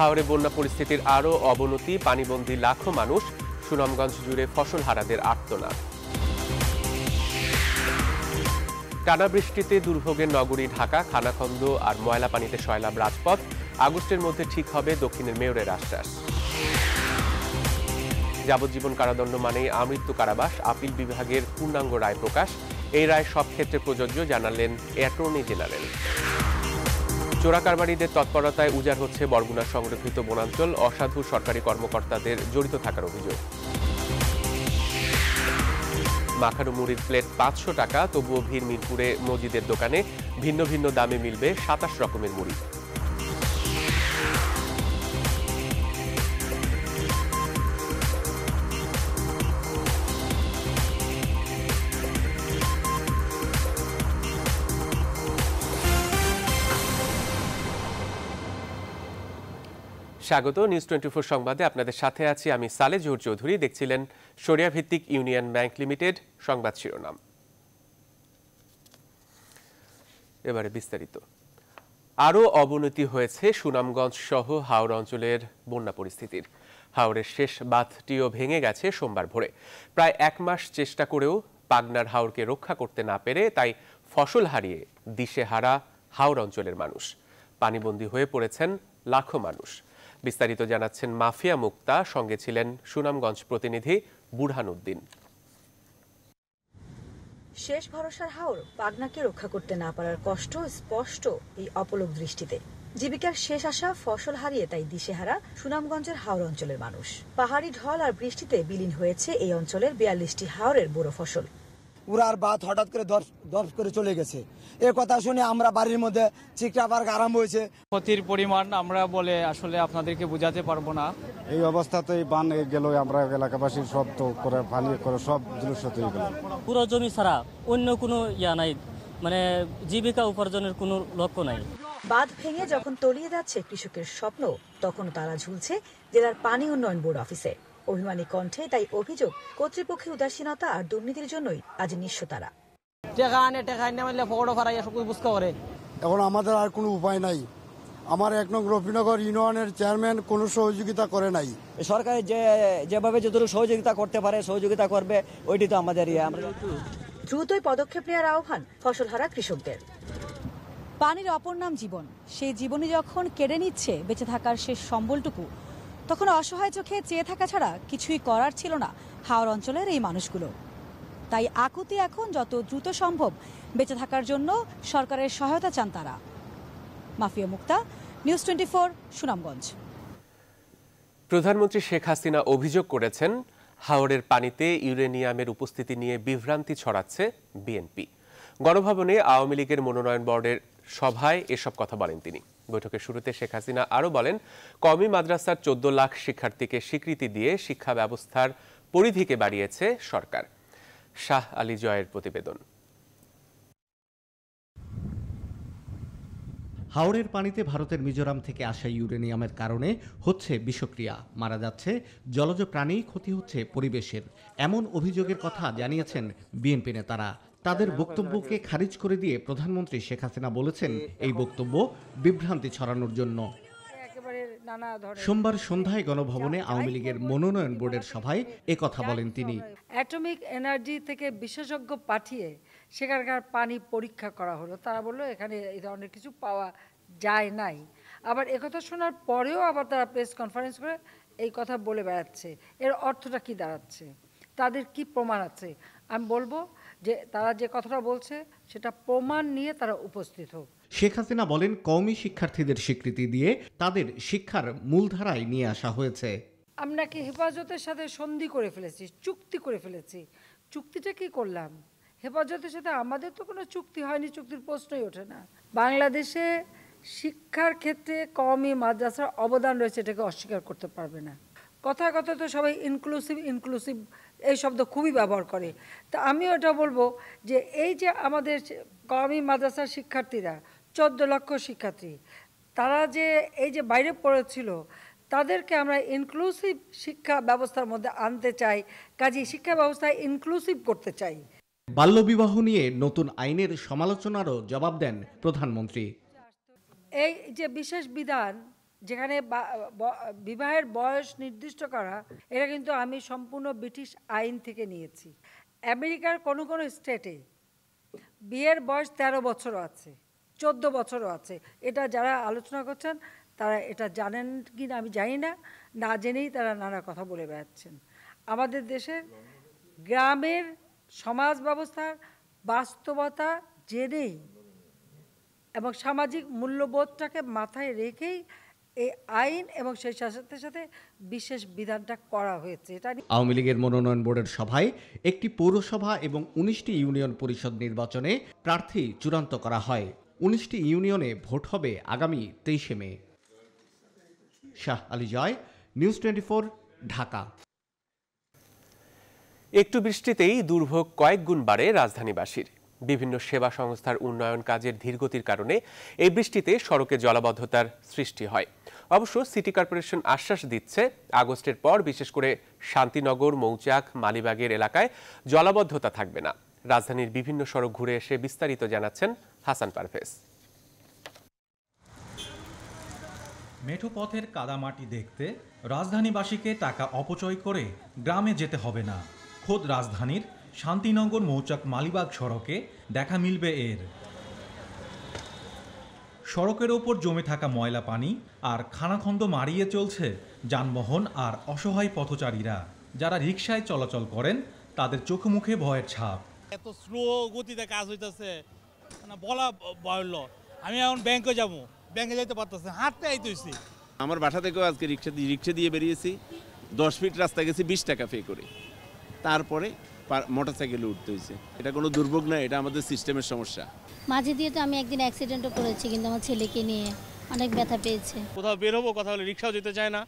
হাওড়ে বন্যা পরিস্থিতির আরও অবনতি পানিবন্দী লাখো মানুষ সুনামগঞ্জ জুড়ে ফসল হারাদের আর্তনাদ টানা বৃষ্টিতে দুর্ভোগের নগরী ঢাকা খানাখন্দ আর ময়লা পানিতে সয়লাব রাজপথ আগস্টের মধ্যে ঠিক হবে দক্ষিণের মেয়রের আশ্বাস যাবজ্জীবন কারাদণ্ড মানেই আমৃত্যু কারাবাস আপিল বিভাগের পূর্ণাঙ্গ রায় প্রকাশ এই রায় সব ক্ষেত্রে প্রযোজ্য জানালেন অ্যাটর্নি জেনারেল চোরাকারবারিদের তৎপরতায় উজাড় হচ্ছে বরগুনা সংরক্ষিত বনাঞ্চল অসাধু সরকারি কর্মকর্তাদের জড়িত থাকার অভিযোগ মাখানো মুড়ির প্লেট পাঁচশো টাকা তবুও ভিড় মিরপুরে মজিদের দোকানে ভিন্ন ভিন্ন দামে মিলবে সাতাশ রকমের মুড়ি স্বাগত নিউজ টোয়েন্টি ফোর সংবাদে আপনাদের সাথে আছি আমি সালে জহুর চৌধুরী দেখছিলেন সরিয়া ভিত্তিক ইউনিয়ন ব্যাংক লিমিটেড সংবাদ শিরোনাম এবারে বিস্তারিত আরও অবনতি হয়েছে সুনামগঞ্জ সহ হাওড় অঞ্চলের বন্যা পরিস্থিতির হাওড়ের শেষ বাঁধটিও ভেঙে গেছে সোমবার ভোরে প্রায় এক মাস চেষ্টা করেও পাগনার হাওড়কে রক্ষা করতে না পেরে তাই ফসল হারিয়ে দিশে হারা হাওড় অঞ্চলের মানুষ পানিবন্দী হয়ে পড়েছেন লাখো মানুষ বিস্তারিত জানাচ্ছেন মাফিয়া মুক্তা সঙ্গে ছিলেন সুনামগঞ্জ প্রতিনিধি বুরহান উদ্দিন শেষ ভরসার হাওর পাগনাকে রক্ষা করতে না পারার কষ্ট স্পষ্ট এই অপলক দৃষ্টিতে জীবিকার শেষ আশা ফসল হারিয়ে তাই দিশেহারা সুনামগঞ্জের হাওর অঞ্চলের মানুষ পাহাড়ি ঢল আর বৃষ্টিতে বিলীন হয়েছে এই অঞ্চলের বিয়াল্লিশটি হাওরের বড় ফসল উড়ার বাদ হঠাৎ করে দর্শ দর্শ করে চলে গেছে এ কথা শুনে আমরা বাড়ির মধ্যে চিকটা পার্ক আরম্ভ হয়েছে ক্ষতির পরিমাণ আমরা বলে আসলে আপনাদেরকে বোঝাতে পারবো না এই অবস্থাতেই বান গেল আমরা এলাকাবাসীর সব তো করে ফালি করে সব জিনিস হতে গেল পুরো জমি ছাড়া অন্য কোনো ইয়া নাই মানে জীবিকা উপার্জনের কোনো লক্ষ্য নাই বাঁধ ভেঙে যখন তলিয়ে যাচ্ছে কৃষকের স্বপ্ন তখন তারা ঝুলছে জেলার পানি উন্নয়ন বোর্ড অফিসে অভিমানী কণ্ঠে তাই অভিযোগ কর্তৃপক্ষের উদাসীনতা আর দুর্নীতির জন্যই আজ নিঃস্ব তারা টেকা আনে টেকা আনে ফারাইয়া বুঝতে করে এখন আমাদের আর কোনো উপায় নাই আমার এক নং রফিনগর ইউনিয়নের চেয়ারম্যান কোনো সহযোগিতা করে নাই সরকার যে যেভাবে যতটুকু সহযোগিতা করতে পারে সহযোগিতা করবে ওইটি তো আমাদের ইয়ে আমরা দ্রুতই পদক্ষেপ নেওয়ার আহ্বান ফসল হারা কৃষকদের পানির অপর নাম জীবন সেই জীবনে যখন কেড়ে নিচ্ছে বেঁচে থাকার শেষ সম্বলটুকু তখন অসহায় চোখে চেয়ে থাকা ছাড়া কিছুই করার ছিল না হাওর অঞ্চলের এই মানুষগুলো তাই আকুতি এখন যত দ্রুত সম্ভব বেঁচে থাকার জন্য সরকারের সহায়তা চান তারা মাফিয়া মুক্তা নিউজ টোয়েন্টি ফোর সুনামগঞ্জ প্রধানমন্ত্রী শেখ হাসিনা অভিযোগ করেছেন হাওরের পানিতে ইউরেনিয়ামের উপস্থিতি নিয়ে বিভ্রান্তি ছড়াচ্ছে বিএনপি গণভবনে আওয়ামী লীগের মনোনয়ন বোর্ডের সভায় এসব কথা বলেন তিনি বৈঠকের শুরুতে শেখ হাসিনা আরও বলেন কমি মাদ্রাসার চোদ্দ লাখ শিক্ষার্থীকে স্বীকৃতি দিয়ে শিক্ষা ব্যবস্থার পরিধিকে বাড়িয়েছে সরকার শাহ আলী জয়ের প্রতিবেদন হাওড়ের পানিতে ভারতের মিজোরাম থেকে আসা ইউরেনিয়ামের কারণে হচ্ছে বিষক্রিয়া মারা যাচ্ছে জলজ প্রাণী ক্ষতি হচ্ছে পরিবেশের এমন অভিযোগের কথা জানিয়েছেন বিএনপি নেতারা তাদের বক্তব্যকে খারিজ করে দিয়ে প্রধানমন্ত্রী শেখ হাসিনা বলেছেন এই বক্তব্য বিভ্রান্তি ছড়ানোর জন্য সোমবার সন্ধ্যায় গণভবনে আওয়ামী লীগের মনোনয়ন বোর্ডের সভায় কথা বলেন তিনি অ্যাটমিক এনার্জি থেকে বিশেষজ্ঞ পাঠিয়ে সেখানকার পানি পরীক্ষা করা হলো তারা বললো এখানে এই ধরনের কিছু পাওয়া যায় নাই আবার একথা শোনার পরেও আবার তারা প্রেস কনফারেন্স করে এই কথা বলে বেড়াচ্ছে এর অর্থটা কি দাঁড়াচ্ছে তাদের কি প্রমাণ আছে আমি বলবো যে তারা যে কথাটা বলছে সেটা প্রমাণ নিয়ে তারা উপস্থিত হোক শেখ হাসিনা বলেন কওমি শিক্ষার্থীদের স্বীকৃতি দিয়ে তাদের শিক্ষার মূলধারায় নিয়ে আসা হয়েছে আমরা কি হেফাজতের সাথে সন্ধি করে ফেলেছি চুক্তি করে ফেলেছি চুক্তিটা কি করলাম হেফাজতের সাথে আমাদের তো কোনো চুক্তি হয়নি চুক্তির প্রশ্নই ওঠে না বাংলাদেশে শিক্ষার ক্ষেত্রে কমই মাদ্রাসার অবদান রয়েছে এটাকে অস্বীকার করতে পারবে না কথা কথা তো সবাই ইনক্লুসিভ ইনক্লুসিভ এই শব্দ খুবই ব্যবহার করে তা আমিও এটা বলবো যে এই যে আমাদের কমি মাদ্রাসার শিক্ষার্থীরা চোদ্দ লক্ষ শিক্ষার্থী তারা যে এই যে বাইরে পড়েছিল তাদেরকে আমরা ইনক্লুসিভ শিক্ষা ব্যবস্থার মধ্যে আনতে চাই কাজে শিক্ষা ব্যবস্থায় ইনক্লুসিভ করতে চাই বাল্যবিবাহ নিয়ে নতুন আইনের সমালোচনারও জবাব দেন প্রধানমন্ত্রী এই যে বিশেষ বিধান যেখানে বিবাহের বয়স নির্দিষ্ট করা এটা কিন্তু আমি সম্পূর্ণ ব্রিটিশ আইন থেকে নিয়েছি আমেরিকার কোনো কোনো স্টেটে বিয়ের বয়স ১৩ বছরও আছে ১৪ বছরও আছে এটা যারা আলোচনা করছেন তারা এটা জানেন কি না আমি জানি না না জেনেই তারা নানা কথা বলে বেড়াচ্ছেন আমাদের দেশের গ্রামের সমাজ ব্যবস্থার বাস্তবতা জেনেই এবং সামাজিক মূল্যবোধটাকে মাথায় রেখেই এই আইন এবং সেই সাথে সাথে বিশেষ বিধানটা করা হয়েছে এটা আওয়ামী লীগের মনোনয়ন বোর্ডের সভায় একটি পৌরসভা এবং উনিশটি ইউনিয়ন পরিষদ নির্বাচনে প্রার্থী চূড়ান্ত করা হয় উনিশটি ইউনিয়নে ভোট হবে আগামী তেইশে May Shah Ali Joy news twenty Dhaka একটু বৃষ্টিতেই দুর্ভোগ কয়েক গুণ বাড়ে রাজধানীবাসীর বিভিন্ন সেবা সংস্থার উন্নয়ন কাজের ধীরগতির কারণে এই বৃষ্টিতে সড়কে জলাবদ্ধতার সৃষ্টি হয় অবশ্য সিটি কর্পোরেশন আশ্বাস দিচ্ছে আগস্টের পর বিশেষ করে শান্তিনগর মৌচাক মালিবাগের এলাকায় জলাবদ্ধতা থাকবে না রাজধানীর বিভিন্ন সড়ক ঘুরে এসে বিস্তারিত জানাচ্ছেন হাসান পারভেজ মেঠো পথের কাদামাটি দেখতে রাজধানীবাসীকে টাকা অপচয় করে গ্রামে যেতে হবে না খোদ রাজধানীর শান্তিনগর মৌচাক মালিবাগ সড়কে দেখা মিলবে এর সড়কের ওপর জমে থাকা ময়লা পানি আর খানাখন্দ মারিয়ে চলছে যানবাহন আর অসহায় পথচারীরা যারা রিক্সায় চলাচল করেন তাদের চোখে মুখে ভয়ের ছাপ এত স্লো গতিতে কাজ হইতেছে মানে বলা বয়ল আমি এখন ব্যাংকে যাব ব্যাংকে যাইতে পারতেছে হাঁটতে আইতেছি আমার বাসা থেকেও আজকে রিক্সা দিয়ে রিক্সা দিয়ে বেরিয়েছি দশ ফিট রাস্তা গেছি বিশ টাকা পে করে তারপরে মোটর সাইকেলে উঠতে হয়েছে এটা কোনো দুর্ভোগ না এটা আমাদের সিস্টেমের সমস্যা মাঝে দিয়ে তো আমি একদিন অ্যাক্সিডেন্টও করেছি কিন্তু আমার ছেলেকে নিয়ে অনেক ব্যথা পেয়েছে কোথাও বের হবো কোথাও হলে রিক্সাও যেতে চায় না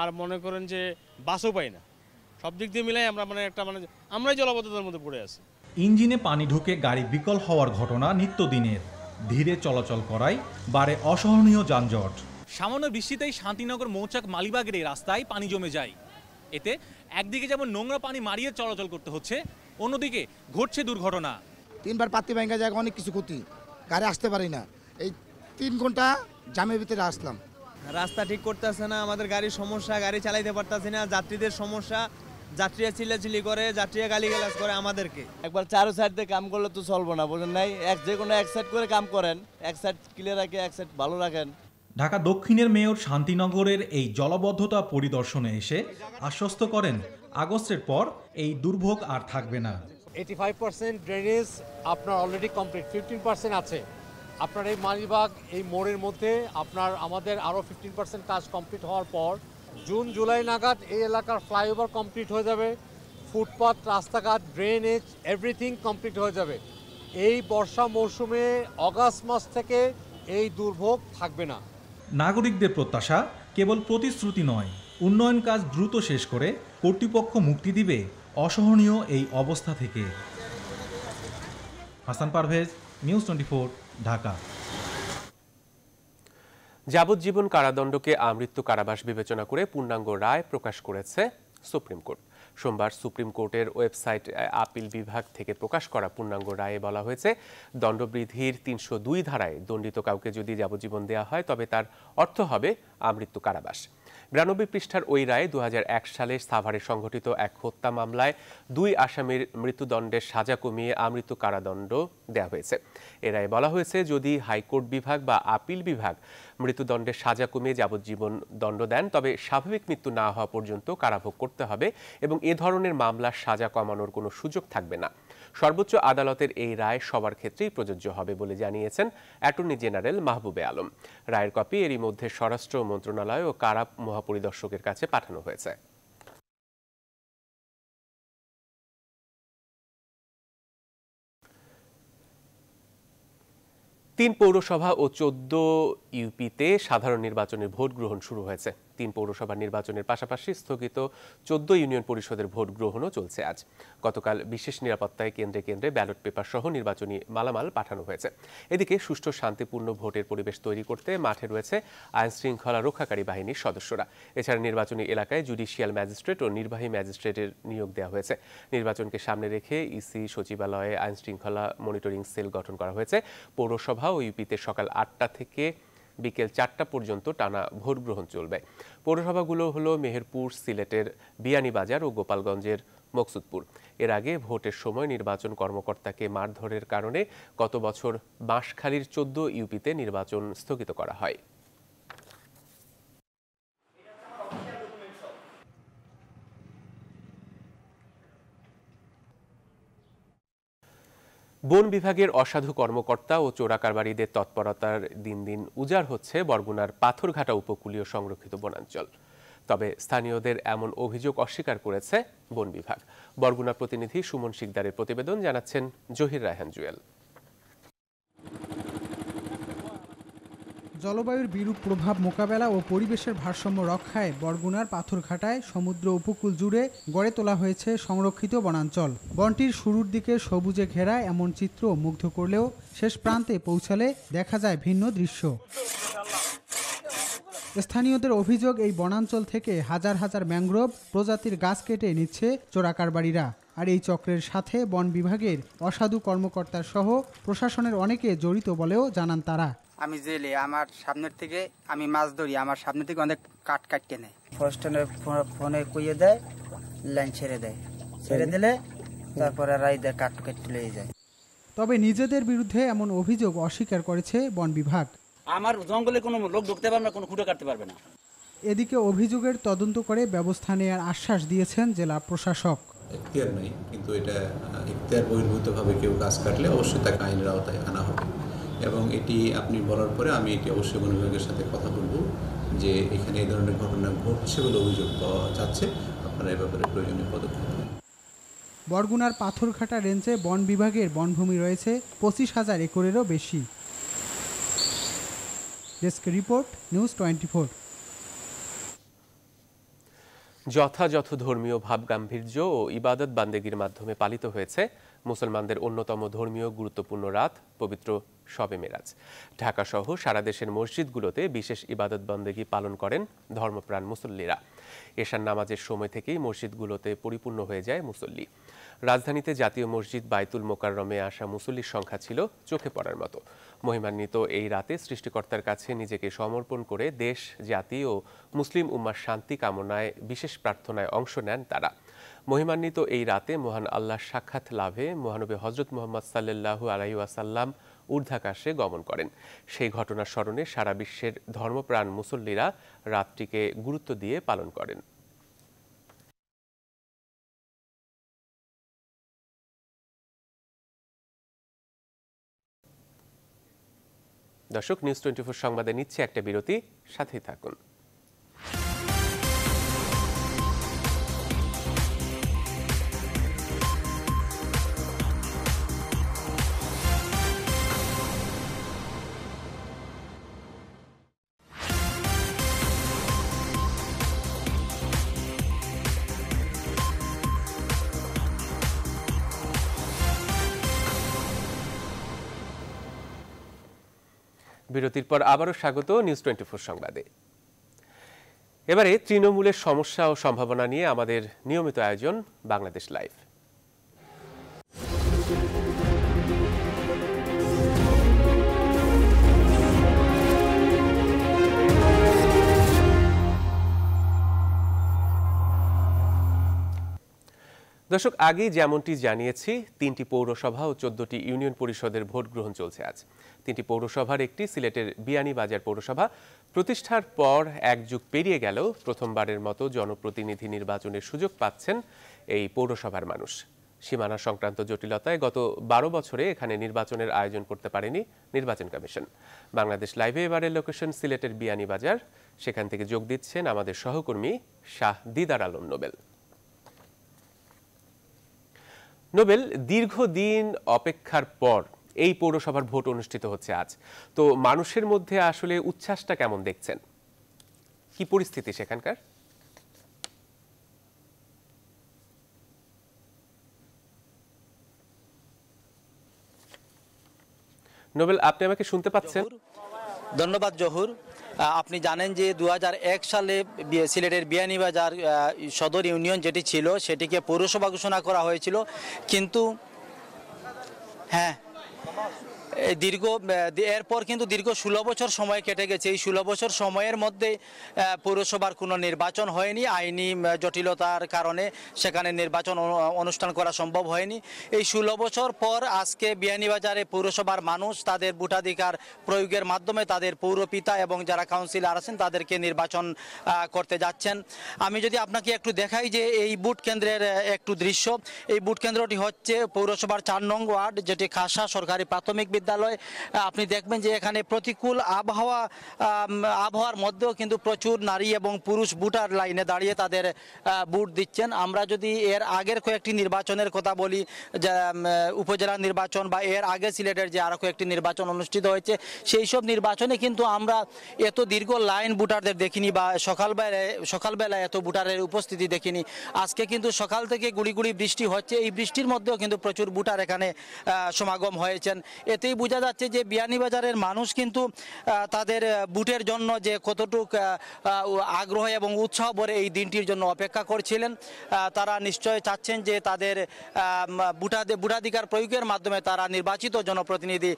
আর মনে করেন যে বাসও পাই না সব দিক দিয়ে মিলাই আমরা মানে একটা মানে আমরাই জলাবদ্ধতার মধ্যে পড়ে আছি ইঞ্জিনে পানি ঢুকে গাড়ি বিকল হওয়ার ঘটনা নিত্যদিনের ধীরে চলাচল করায় বারে অসহনীয় যানজট সামান্য বৃষ্টিতেই শান্তিনগর মৌচাক মালিবাগের এই রাস্তায় পানি জমে যায় এতে একদিকে যেমন নোংরা পানি মারিয়ে চলাচল করতে হচ্ছে অন্যদিকে ঘটছে দুর্ঘটনা তিনবার পাতি ভেঙে যায় অনেক কিছু ক্ষতি গাড়ি আসতে পারি না এই তিন ঘন্টা জামের ভিতরে আসলাম রাস্তা ঠিক করতেছে না আমাদের গাড়ির সমস্যা গাড়ি চালাইতে পারতেছি না যাত্রীদের সমস্যা যাত্রীরা চিল্লাচিল্লি করে যাত্রীরা গালিগালাজ করে আমাদেরকে একবার চারো সাইড দিয়ে কাম করলে তো চলবো না বোঝেন নাই এক যে কোনো এক সাইড করে কাম করেন এক সাইড ক্লিয়ার রাখে এক সাইড ভালো রাখেন ঢাকা দক্ষিণের মেয়র শান্তিনগরের এই জলবদ্ধতা পরিদর্শনে এসে আশ্বস্ত করেন আগস্টের পর এই দুর্ভোগ আর থাকবে না এইটি ফাইভ পার্সেন্ট ড্রেনেজ আপনার অলরেডি কমপ্লিট ফিফটিন পার্সেন্ট আছে আপনার এই মালিবাগ এই মোড়ের মধ্যে আপনার আমাদের আরও ফিফটিন পার্সেন্ট কাজ কমপ্লিট হওয়ার পর জুন জুলাই নাগাদ এই এলাকার ফ্লাইওভার কমপ্লিট হয়ে যাবে ফুটপাথ রাস্তাঘাট ড্রেনেজ এভরিথিং কমপ্লিট হয়ে যাবে এই বর্ষা মৌসুমে অগাস্ট মাস থেকে এই দুর্ভোগ থাকবে না নাগরিকদের প্রত্যাশা কেবল প্রতিশ্রুতি নয় উন্নয়ন কাজ দ্রুত শেষ করে কর্তৃপক্ষ মুক্তি দিবে অসহনীয় এই অবস্থা থেকে হাসান পারভেজ নিউজ টোয়েন্টি ঢাকা যাবজ্জীবন কারাদণ্ডকে আমৃত্যু কারাবাস বিবেচনা করে পূর্ণাঙ্গ রায় প্রকাশ করেছে সুপ্রিম কোর্ট সোমবার সুপ্রিম কোর্টের ওয়েবসাইট আপিল বিভাগ থেকে প্রকাশ করা পূর্ণাঙ্গ রায়ে বলা হয়েছে দণ্ডবৃদ্ধির তিনশো দুই ধারায় দণ্ডিত কাউকে যদি যাবজ্জীবন দেওয়া হয় তবে তার অর্থ হবে আমৃত্যু কারাবাস বিরানব্বই পৃষ্ঠার ওই রায়ে দু সালে সাভারে সংঘটিত এক হত্যা মামলায় দুই আসামির মৃত্যুদণ্ডের সাজা কমিয়ে আমৃত কারাদণ্ড দেওয়া হয়েছে এ রায়ে বলা হয়েছে যদি হাইকোর্ট বিভাগ বা আপিল বিভাগ মৃত্যুদণ্ডের সাজা কমিয়ে যাবজ্জীবন দণ্ড দেন তবে স্বাভাবিক মৃত্যু না হওয়া পর্যন্ত কারাভোগ করতে হবে এবং এ ধরনের মামলার সাজা কমানোর কোনো সুযোগ থাকবে না সর্বোচ্চ আদালতের এই রায় সবার ক্ষেত্রেই প্রযোজ্য হবে বলে জানিয়েছেন অ্যাটর্নি জেনারেল মাহবুবে আলম রায়ের কপি এরই মধ্যে স্বরাষ্ট্র মন্ত্রণালয় ও কারা মহাপরিদর্শকের কাছে পাঠানো হয়েছে তিন পৌরসভা ও চোদ্দ ইউপিতে সাধারণ নির্বাচনের ভোট গ্রহণ শুরু হয়েছে তিন পৌরসভা নির্বাচনের পাশাপাশি স্থগিত চোদ্দ ইউনিয়ন পরিষদের ভোট গ্রহণও চলছে আজ গতকাল বিশেষ নিরাপত্তায় কেন্দ্রে কেন্দ্রে ব্যালট পেপার সহ নির্বাচনী মালামাল পাঠানো হয়েছে এদিকে সুষ্ঠু শান্তিপূর্ণ ভোটের পরিবেশ তৈরি করতে মাঠে রয়েছে আইন শৃঙ্খলা রক্ষাকারী বাহিনীর সদস্যরা এছাড়া নির্বাচনী এলাকায় জুডিশিয়াল ম্যাজিস্ট্রেট ও নির্বাহী ম্যাজিস্ট্রেটের নিয়োগ দেওয়া হয়েছে নির্বাচনকে সামনে রেখে ইসি সচিবালয়ে আইন শৃঙ্খলা মনিটরিং সেল গঠন করা হয়েছে পৌরসভা ও ইউপিতে সকাল আটটা থেকে বিকেল চারটা পর্যন্ত টানা ভোট গ্রহণ চলবে পৌরসভাগুলো হলো মেহেরপুর সিলেটের বিয়ানীবাজার ও গোপালগঞ্জের মকসুদপুর এর আগে ভোটের সময় নির্বাচন কর্মকর্তাকে মারধরের কারণে গত বছর বাঁশখালীর চোদ্দ ইউপিতে নির্বাচন স্থগিত করা হয় বন বিভাগের অসাধু কর্মকর্তা ও চোরাকারবারীদের তৎপরতার দিন দিন উজাড় হচ্ছে বরগুনার পাথরঘাটা উপকূলীয় সংরক্ষিত বনাঞ্চল তবে স্থানীয়দের এমন অভিযোগ অস্বীকার করেছে বন বিভাগ বরগুনা প্রতিনিধি সুমন শিকদারের প্রতিবেদন জানাচ্ছেন জহির রায়হান জুয়েল জলবায়ুর বিরূপ প্রভাব মোকাবেলা ও পরিবেশের ভারসাম্য রক্ষায় বরগুনার পাথরঘাটায় সমুদ্র উপকূল জুড়ে গড়ে তোলা হয়েছে সংরক্ষিত বনাঞ্চল বনটির শুরুর দিকে সবুজে ঘেরা এমন চিত্র মুগ্ধ করলেও শেষ প্রান্তে পৌঁছালে দেখা যায় ভিন্ন দৃশ্য স্থানীয়দের অভিযোগ এই বনাঞ্চল থেকে হাজার হাজার ম্যাংগ্রোভ প্রজাতির গাছ কেটে নিচ্ছে চোরাকারবাড়িরা আর এই চক্রের সাথে বন বিভাগের অসাধু কর্মকর্তা সহ প্রশাসনের অনেকে জড়িত বলেও জানান তারা আমি জেলে আমার সামনের থেকে আমি মাছ ধরি আমার সামনে থেকে অনেক কাঠ কাটতে নেয় ফার্স্ট ফোনে কুইয়ে দেয় লাইন ছেড়ে দেয় ছেড়ে দিলে তারপরে রাইদে কাঠ কাটতে লেগে যায় তবে নিজেদের বিরুদ্ধে এমন অভিযোগ অস্বীকার করেছে বন বিভাগ আমার জঙ্গলে কোনো লোক ঢুকতে পারবে না কোনো খুঁটে কাটতে পারবে না এদিকে অভিযোগের তদন্ত করে ব্যবস্থা নেওয়ার আশ্বাস দিয়েছেন জেলা প্রশাসক এখতিয়ার নেই কিন্তু এটা এখতিয়ার বহির্ভূতভাবে কেউ গাছ কাটলে অবশ্যই তাকে আইনের আওতায় আনা হবে এবং এটি আপনি বলার পরে আমি এটি অবশ্যই বন বিভাগের সাথে কথা বলবো যে এখানে এই ধরনের ঘটনা ঘটছে বলে অভিযোগ পাওয়া যাচ্ছে আপনারা এ ব্যাপারে প্রয়োজনীয় পদক্ষেপ বরগুনার পাথরঘাটা রেঞ্জে বন বিভাগের বনভূমি রয়েছে পঁচিশ হাজার একরেরও বেশি desk report news twenty four যথাযথ ধর্মীয় ভাব গাম্ভীর্য ও ইবাদত বান্দেগির মাধ্যমে পালিত হয়েছে মুসলমানদের অন্যতম ধর্মীয় গুরুত্বপূর্ণ রাত পবিত্র শবে মেরাজ ঢাকাসহ সারা দেশের মসজিদগুলোতে বিশেষ ইবাদত বন্দেগী পালন করেন ধর্মপ্রাণ মুসল্লিরা এশার নামাজের সময় থেকেই মসজিদগুলোতে পরিপূর্ণ হয়ে যায় মুসল্লি রাজধানীতে জাতীয় মসজিদ বাইতুল মোকাররমে আসা মুসল্লির সংখ্যা ছিল চোখে পড়ার মতো মহিমান্বিত এই রাতে সৃষ্টিকর্তার কাছে নিজেকে সমর্পণ করে দেশ জাতি ও মুসলিম উম্মার শান্তি কামনায় বিশেষ প্রার্থনায় অংশ নেন তারা মহিমান্বিত এই রাতে মহান আল্লাহর সাক্ষাৎ লাভে মহানবী হজরত মোহাম্মদ সাল্লু আলাই আসাল্লাম ঊর্ধ্বাকাশে গমন করেন সেই ঘটনার স্মরণে সারা বিশ্বের ধর্মপ্রাণ মুসল্লিরা রাতটিকে গুরুত্ব দিয়ে পালন করেন দর্শক নিউজ টোয়েন্টি ফোর সংবাদে নিচ্ছে একটা বিরতি সাথেই থাকুন বিরতির পর আবারও স্বাগত নিউজ টোয়েন্টি ফোর সংবাদে এবারে তৃণমূলের সমস্যা ও সম্ভাবনা নিয়ে আমাদের নিয়মিত আয়োজন বাংলাদেশ লাইভ দর্শক আগেই যেমনটি জানিয়েছি তিনটি পৌরসভা ও চোদ্দটি ইউনিয়ন পরিষদের ভোট গ্রহণ চলছে আজ তিনটি পৌরসভার একটি সিলেটের বিয়ানীবাজার পৌরসভা প্রতিষ্ঠার পর এক যুগ পেরিয়ে গেল প্রথমবারের মতো জনপ্রতিনিধি নির্বাচনের সুযোগ পাচ্ছেন এই পৌরসভার মানুষ সীমানা সংক্রান্ত জটিলতায় গত বারো বছরে এখানে নির্বাচনের আয়োজন করতে পারেনি নির্বাচন কমিশন বাংলাদেশ লাইভে এবারের লোকেশন সিলেটের বিয়ানীবাজার সেখান থেকে যোগ দিচ্ছেন আমাদের সহকর্মী শাহ দিদার আলম নোবেল নোবেল দীর্ঘদিন অপেক্ষার পর এই পৌরসভার ভোট অনুষ্ঠিত হচ্ছে আজ তো মানুষের মধ্যে আসলে উচ্ছ্বাসটা কেমন দেখছেন কি পরিস্থিতি সেখানকার নোবেল আপনি আমাকে শুনতে পাচ্ছেন ধন্যবাদ জহুর আপনি জানেন যে দু সালে সিলেটের বিয়ানীবাজার সদর ইউনিয়ন যেটি ছিল সেটিকে পৌরসভা ঘোষণা করা হয়েছিল কিন্তু হ্যাঁ দীর্ঘ এরপর কিন্তু দীর্ঘ ষোলো বছর সময় কেটে গেছে এই ষোলো বছর সময়ের মধ্যে পৌরসভার কোনো নির্বাচন হয়নি আইনি জটিলতার কারণে সেখানে নির্বাচন অনুষ্ঠান করা সম্ভব হয়নি এই ষোলো বছর পর আজকে বিয়ানীবাজারে পৌরসভার মানুষ তাদের ভোটাধিকার প্রয়োগের মাধ্যমে তাদের পৌরপিতা এবং যারা কাউন্সিলর আছেন তাদেরকে নির্বাচন করতে যাচ্ছেন আমি যদি আপনাকে একটু দেখাই যে এই বুট কেন্দ্রের একটু দৃশ্য এই বুট কেন্দ্রটি হচ্ছে পৌরসভার চার নং ওয়ার্ড যেটি খাসা সরকারি প্রাথমিক বিশ্ববিদ্যালয় আপনি দেখবেন যে এখানে প্রতিকূল আবহাওয়া আবহাওয়ার মধ্যেও কিন্তু প্রচুর নারী এবং পুরুষ ভোটার লাইনে দাঁড়িয়ে তাদের ভোট দিচ্ছেন আমরা যদি এর আগের কয়েকটি নির্বাচনের কথা বলি উপজেলা নির্বাচন বা এর আগে সিলেটের যে আরও কয়েকটি নির্বাচন অনুষ্ঠিত হয়েছে সেই সব নির্বাচনে কিন্তু আমরা এত দীর্ঘ লাইন ভোটারদের দেখিনি বা সকালবেলায় সকালবেলায় এত ভোটারের উপস্থিতি দেখিনি আজকে কিন্তু সকাল থেকে গুড়ি গুড়ি বৃষ্টি হচ্ছে এই বৃষ্টির মধ্যেও কিন্তু প্রচুর ভোটার এখানে সমাগম হয়েছেন এতে থেকেই বোঝা যাচ্ছে যে বিয়ানীবাজারের মানুষ কিন্তু তাদের বুটের জন্য যে কতটুক আগ্রহ এবং উৎসাহ ভরে এই দিনটির জন্য অপেক্ষা করছিলেন তারা নিশ্চয় চাচ্ছেন যে তাদের বুটাদে বুটাধিকার প্রয়োগের মাধ্যমে তারা নির্বাচিত জনপ্রতিনিধি